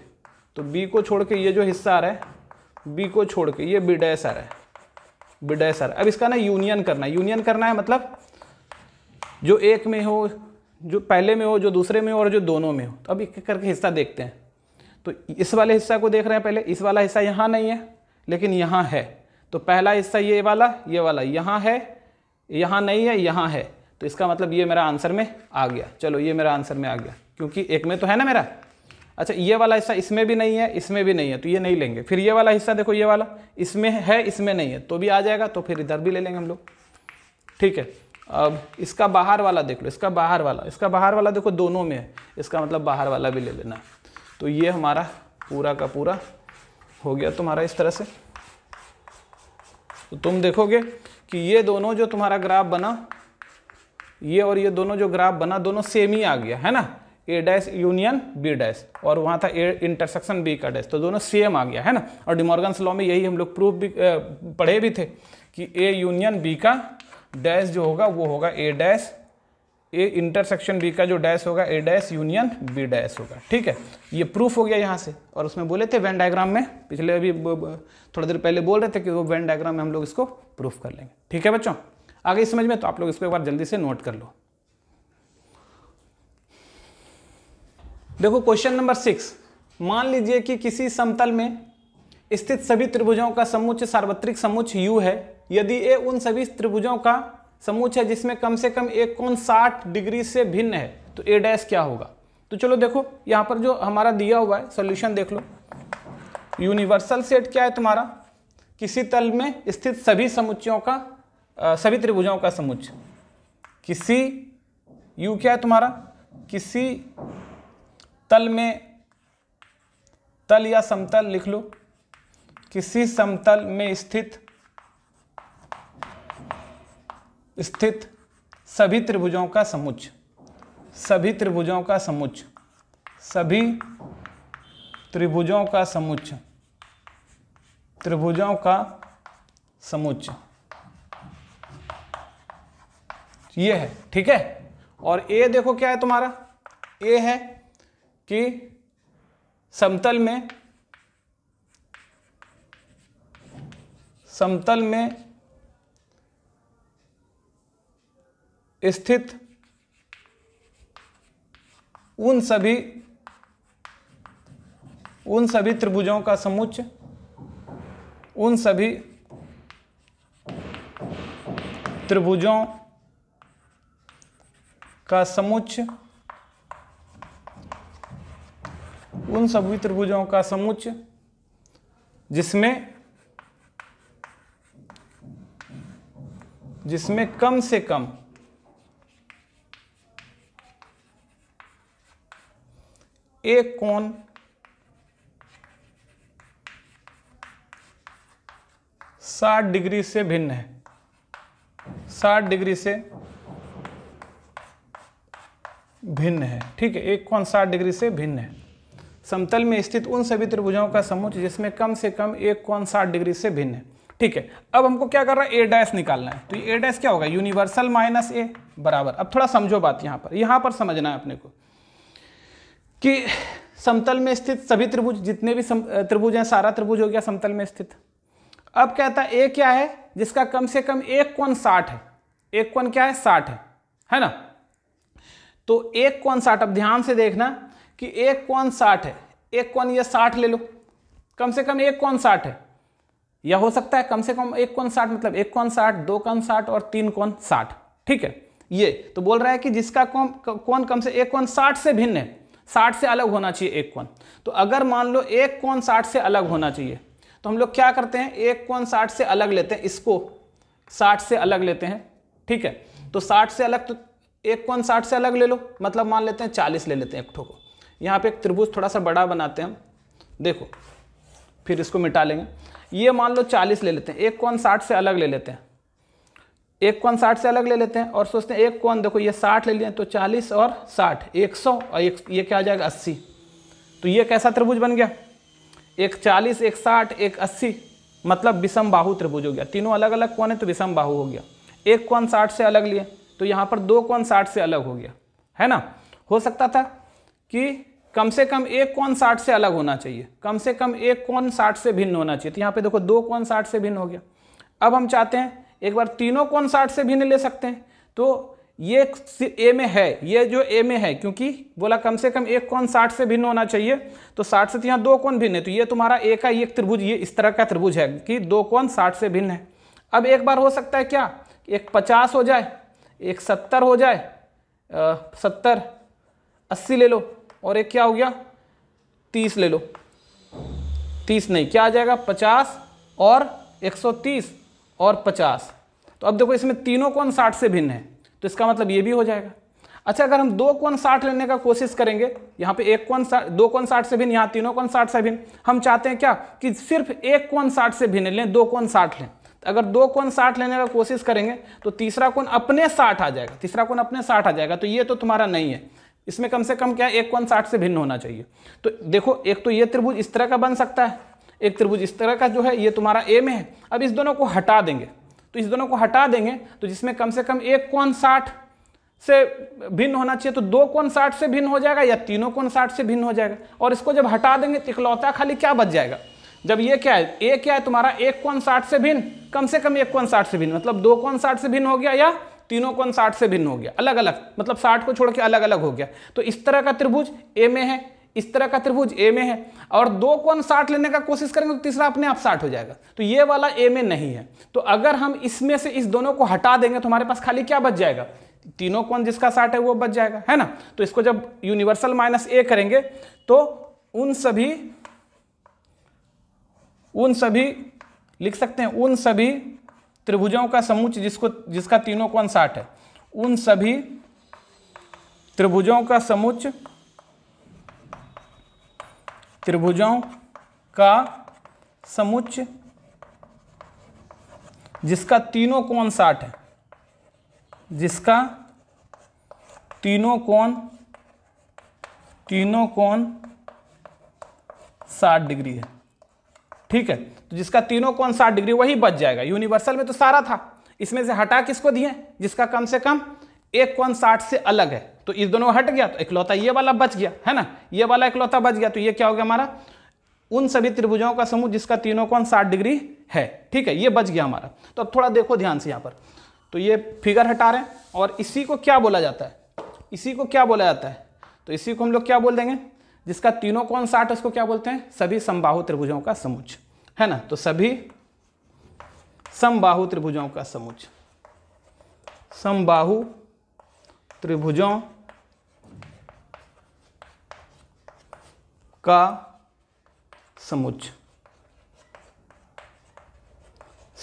A: तो बी को छोड़ के ये जो हिस्सा आ रहा है बी को छोड़ के ये बी डैश आ रहा है बी डैश आ रहा है अब इसका ना यूनियन करना है यूनियन करना है मतलब जो एक में हो जो पहले में हो जो दूसरे में हो और जो दोनों में हो तो अब एक करके हिस्सा देखते हैं तो इस वाले हिस्सा को देख रहे हैं पहले इस वाला हिस्सा यहाँ नहीं है लेकिन यहाँ है तो पहला हिस्सा ये वाला ये वाला यहाँ है यहाँ नहीं है यहाँ है तो इसका मतलब ये मेरा आंसर में आ गया चलो ये मेरा आंसर में आ गया क्योंकि एक में तो है ना मेरा अच्छा ये वाला हिस्सा इसमें भी नहीं है इसमें भी नहीं है तो ये नहीं लेंगे फिर ये वाला हिस्सा देखो ये वाला इसमें है इसमें नहीं है तो भी आ जाएगा तो फिर इधर भी ले लेंगे हम लोग ठीक है अब इसका बाहर वाला देख लो इसका बाहर वाला इसका बाहर वाला देखो दोनों में है इसका मतलब बाहर वाला भी ले लेना है तो ये हमारा पूरा का पूरा हो गया तुम्हारा इस तरह से तो तुम देखोगे कि ये दोनों जो तुम्हारा ग्राफ बना ये और ये दोनों जो ग्राफ बना दोनों सेम ही आ गया है ना A dash union B dash और वहाँ था ए इंटरसेक्शन बी का डैश तो दोनों सेम आ गया है ना और डिमॉर्गन्स लॉ में यही हम लोग प्रूफ भी पढ़े भी थे कि ए यूनियन बी का डैश जो होगा वो होगा A dash A intersection B का जो डैश होगा A dash union B dash होगा ठीक है ये प्रूफ हो गया यहाँ से और उसमें बोले थे वैन डायग्राम में पिछले अभी थोड़ी देर पहले बोल रहे थे कि वो वैन डायग्राम में हम लोग इसको प्रूफ कर लेंगे ठीक है बच्चों आगे समझ में तो आप लोग इसको एक बार जल्दी से नोट कर लो देखो क्वेश्चन नंबर सिक्स मान लीजिए कि किसी समतल में स्थित सभी त्रिभुजों का समुच्च सार्वत्रिक समुच्च यू है यदि ए उन सभी त्रिभुजों का समुच्च है जिसमें कम से कम एक कौन साठ डिग्री से भिन्न है तो ए डैश क्या होगा तो चलो देखो यहाँ पर जो हमारा दिया हुआ है सोल्यूशन देख लो यूनिवर्सल सेट क्या है तुम्हारा किसी तल में स्थित सभी समुच्चयों का आ, सभी त्रिभुजों का समुच्च किसी यू क्या है तुम्हारा किसी तल में तल या समतल लिख लो किसी समतल में स्थित स्थित सभी त्रिभुजों का समुच्च सभी त्रिभुजों का समुच्च सभी त्रिभुजों का समुच्च त्रिभुजों का समुच्च ये है ठीक है और ए देखो क्या है तुम्हारा ए है कि समतल में समतल में स्थित उन सभी उन सभी त्रिभुजों का समुच्च उन सभी त्रिभुजों का समुच्च उन सभी त्रिभुजों का समुच जिसमें जिसमें कम से कम एक कोण साठ डिग्री से भिन्न है साठ डिग्री से भिन्न है ठीक है एक कोण साठ डिग्री से भिन्न है समतल में स्थित उन सभी त्रिभुजों का समुच्चय जिसमें कम से कम एक कौन साठ डिग्री से भिन्न है ठीक है अब हमको क्या कर रहा है ए डैश निकालना है तो ये ए डैश क्या होगा यूनिवर्सल माइनस ए बराबर अब थोड़ा समझो बात यहाँ पर यहाँ पर समझना है अपने को कि समतल में स्थित सभी त्रिभुज जितने भी त्रिभुज हैं सारा त्रिभुज हो गया समतल में स्थित अब कहता है ए क्या है जिसका कम से कम एक कौन साठ है एक कौन क्या है साठ है है ना तो एक कौन साठ अब ध्यान से देखना कि एक कौन साठ है एक कौन ये साठ ले लो कम से कम एक कौन साठ है या हो सकता है कम से कम एक कौन साठ मतलब एक कौन साठ दो कौन साठ और तीन कौन साठ ठीक है ये तो बोल रहा है कि जिसका कौन कौन कम से एक कौन साठ से भिन्न है साठ से अलग होना चाहिए एक कौन तो अगर मान लो एक कौन साठ से अलग होना चाहिए तो हम लोग क्या करते हैं एक कौन साठ से अलग लेते हैं इसको साठ से अलग लेते हैं ठीक है तो साठ से अलग तो एक कौन साठ से अलग ले लो मतलब मान लेते हैं चालीस ले लेते हैं एक ठो को यहाँ पे एक त्रिभुज थोड़ा सा बड़ा बनाते हैं हम देखो फिर इसको मिटा लेंगे ये मान लो चालीस ले लेते हैं एक कोण साठ से अलग ले लेते हैं एक कोण साठ से अलग ले लेते हैं और सोचते हैं एक कोण देखो ये साठ ले लिए तो चालीस और साठ एक सौ और एक ये क्या आ जाएगा अस्सी तो ये कैसा त्रिभुज बन गया एक चालीस एक साठ एक अस्सी मतलब विषम बाहु त्रिभुज हो गया तीनों अलग अलग कोण है तो विषम बाहु हो गया एक कोण साठ से अलग लिए तो यहाँ पर दो कोण साठ से अलग हो गया है ना हो सकता था कि कम से कम एक कौन साठ से अलग होना चाहिए कम से कम एक कौन साठ से भिन्न होना चाहिए तो यहाँ पे देखो दो कौन साठ से भिन्न हो गया अब हम चाहते हैं एक बार तीनों कौन साठ से भिन्न ले सकते हैं तो ये ए में है ये जो ए में है क्योंकि बोला कम से कम एक कौन साठ से भिन्न होना चाहिए तो साठ से तो यहाँ दो कौन भिन्न है तो ये तुम्हारा ए का एक त्रिभुज ये इस तरह का त्रिभुज है कि दो कौन साठ से भिन्न है अब एक बार हो सकता है क्या एक पचास हो जाए एक सत्तर हो जाए सत्तर अस्सी ले लो और एक क्या हो गया तीस ले लो तीस नहीं क्या आ जाएगा पचास और एक सौ तीस और पचास तो अब देखो इसमें तीनों कौन साठ से भिन्न है तो इसका मतलब ये भी हो जाएगा अच्छा अगर हम दो कौन साठ लेने का कोशिश करेंगे यहाँ पे एक कौन साठ दो कौन साठ से भिन्न यहाँ तीनों कौन साठ से भिन्न हम चाहते हैं क्या कि सिर्फ एक कौन साठ से भिन्न लें दो कौन साठ लें तो अगर दो कौन साठ लेने का कोशिश करेंगे तो तीसरा कौन अपने साठ आ जाएगा तीसरा कौन अपने साठ आ जाएगा तो ये तो तुम्हारा नहीं है इसमें कम से कम क्या एक कोण साठ से भिन्न होना चाहिए तो देखो एक तो ये त्रिभुज इस तरह का बन सकता है एक त्रिभुज इस तरह का जो है ये तुम्हारा ए में है अब इस दोनों को हटा देंगे तो इस दोनों को हटा देंगे तो जिसमें कम से कम एक कोण साठ से भिन्न होना चाहिए तो दो कोण साठ से भिन्न हो जाएगा या तीनों कोण साठ से भिन्न हो जाएगा और इसको जब हटा देंगे तो इकलौता खाली क्या बच जाएगा जब ये क्या है ए क्या है तुम्हारा एक कोण साठ से भिन्न कम से कम एक कोण साठ से भिन्न मतलब दो कोण साठ से भिन्न हो गया या तीनों कोण 60 से भिन्न हो गया अलग अलग मतलब 60 को छोड़ के अलग अलग हो गया तो इस तरह का त्रिभुज ए में है इस तरह का त्रिभुज ए में है और दो कोण 60 लेने का कोशिश करेंगे तो तीसरा अपने आप 60 हो जाएगा तो ये वाला ए में नहीं है तो अगर हम इसमें से इस दोनों को हटा देंगे तो हमारे पास खाली क्या बच जाएगा तीनों कोण जिसका साठ है वो बच जाएगा है ना तो इसको जब यूनिवर्सल माइनस ए करेंगे तो उन सभी उन सभी लिख सकते हैं उन सभी त्रिभुजों का समुच्चय जिसको जिसका तीनों कोण साठ है उन सभी त्रिभुजों का समुच्चय त्रिभुजों का समुच्चय जिसका तीनों कोण साठ है जिसका तीनों कोण तीनों कोण साठ डिग्री है ठीक है तो जिसका तीनों कोण साठ डिग्री वही बच जाएगा यूनिवर्सल में तो सारा था इसमें से हटा किसको दिए जिसका कम से कम एक कोण साठ से अलग है तो इस दोनों हट गया तो इकलौता ये वाला बच गया है ना ये वाला इकलौता बच गया तो ये क्या हो गया हमारा उन सभी त्रिभुजों का समूह जिसका तीनों कोण साठ डिग्री है ठीक है ये बच गया हमारा तो अब थोड़ा देखो ध्यान से यहाँ पर तो ये फिगर हटा रहे हैं और इसी को क्या बोला जाता है इसी को क्या बोला जाता है तो इसी को हम लोग क्या बोल देंगे जिसका तीनों कोण साठ उसको क्या बोलते हैं सभी संबाहु त्रिभुजों का समुच्चय है ना तो सभी समबाहु त्रिभुजों का समुच समबाहु त्रिभुजों का समुच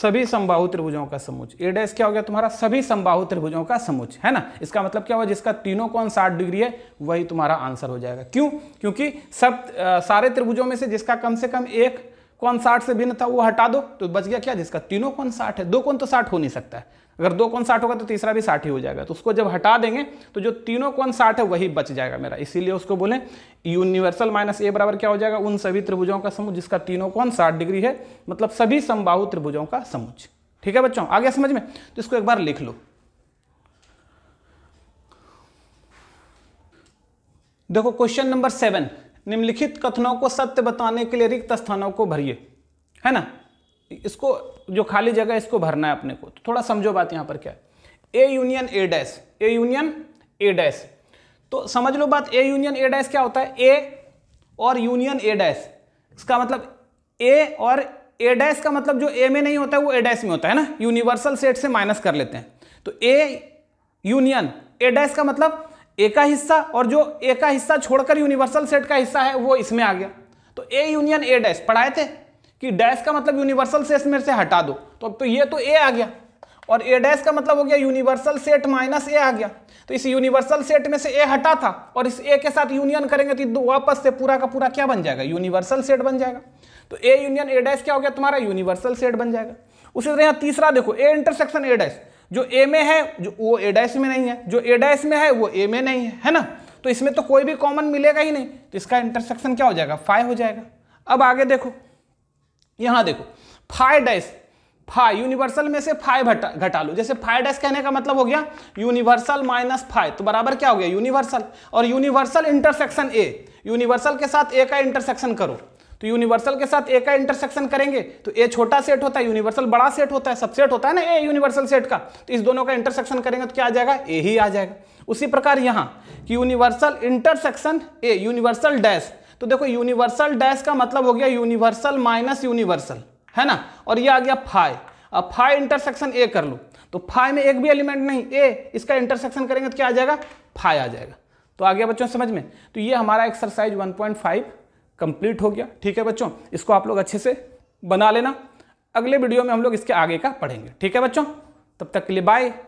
A: सभी संबाहु त्रिभुजों का समुच ए डैस क्या हो गया तुम्हारा सभी संबाहु त्रिभुजों का समुच है ना इसका मतलब क्या हुआ जिसका तीनों कोण 60 डिग्री है वही तुम्हारा आंसर हो जाएगा क्यों क्योंकि सब आ, सारे त्रिभुजों में से जिसका कम से कम एक कौन साठ से भिन्न था वो हटा दो तो बच गया क्या जिसका तीनों कौन साठ है दो कौन तो साठ हो नहीं सकता है अगर दो कौन साठ होगा तो तीसरा भी साठ ही हो जाएगा तो उसको जब हटा देंगे तो जो तीनों कौन साठ है वही बच जाएगा मेरा इसीलिए उसको बोले यूनिवर्सल माइनस ए बराबर क्या हो जाएगा उन सभी त्रिभुजों का समूह जिसका तीनों कौन साठ डिग्री है मतलब सभी समबाहु त्रिभुजों का समूह ठीक है बच्चों आगे समझ में तो इसको एक बार लिख लो देखो क्वेश्चन नंबर सेवन निम्नलिखित कथनों को सत्य बताने के लिए रिक्त स्थानों को भरिए है ना इसको जो खाली जगह इसको भरना है अपने को तो थोड़ा समझो बात यहाँ पर क्या है A union A dash A union A dash तो समझ लो बात ए यूनियन ए डैश क्या होता है ए और यूनियन ए डैश इसका मतलब ए और ए डैश का मतलब जो ए में नहीं होता है वो ए डैश में होता है ना यूनिवर्सल सेट से माइनस कर लेते हैं तो ए यूनियन ए डैश का मतलब ए का हिस्सा और जो ए का हिस्सा छोड़कर यूनिवर्सल सेट का हिस्सा है वो इसमें आ गया तो ए यूनियन ए डैश पढ़ाए थे कि डैश का मतलब यूनिवर्सल सेट में से हटा दो तो अब तो ये तो ए आ गया और ए डैश का मतलब हो गया यूनिवर्सल सेट माइनस ए आ गया तो इस यूनिवर्सल सेट में से ए हटा था और इस ए के साथ यूनियन करेंगे तो वापस से पूरा का पूरा क्या बन जाएगा यूनिवर्सल सेट बन जाएगा तो ए यूनियन ए डैश क्या हो गया तुम्हारा यूनिवर्सल सेट बन जाएगा उसी तरह यहाँ तीसरा देखो ए इंटरसेक्शन ए डैश जो ए में है जो वो ए डैश में नहीं है जो ए डैश में है वो ए में नहीं है है ना तो इसमें तो कोई भी कॉमन मिलेगा ही नहीं तो इसका इंटरसेक्शन क्या हो जाएगा फाइव हो जाएगा अब आगे देखो यहां देखो फाइव डैश फाइव यूनिवर्सल में से फाइव घटा लो जैसे फाइव डैश कहने का मतलब हो गया यूनिवर्सल माइनस फाइव तो बराबर क्या हो गया यूनिवर्सल और यूनिवर्सल इंटरसेक्शन ए यूनिवर्सल के साथ ए का इंटरसेक्शन करो तो यूनिवर्सल के साथ ए का इंटरसेक्शन करेंगे तो ए छोटा सेट होता है यूनिवर्सल बड़ा सेट होता है सबसेट होता है ना ए यूनिवर्सल सेट का तो इस दोनों का इंटरसेक्शन करेंगे तो क्या आ जाएगा ए ही आ जाएगा उसी प्रकार यहाँ कि universal intersection A universal dash तो देखो यूनिवर्सल डैश का मतलब हो गया यूनिवर्सल माइनस यूनिवर्सल है ना और ये आ गया फाइव अब फाइव इंटरसेक्शन ए कर लो तो फाइव में एक भी एलिमेंट नहीं ए इसका इंटरसेक्शन करेंगे तो क्या आ जाएगा फाइव आ जाएगा तो आ गया बच्चों समझ में तो ये हमारा एक्सरसाइज 1.5 कंप्लीट हो गया ठीक है बच्चों इसको आप लोग अच्छे से बना लेना अगले वीडियो में हम लोग इसके आगे का पढ़ेंगे ठीक है बच्चों तब तक के लिए बाय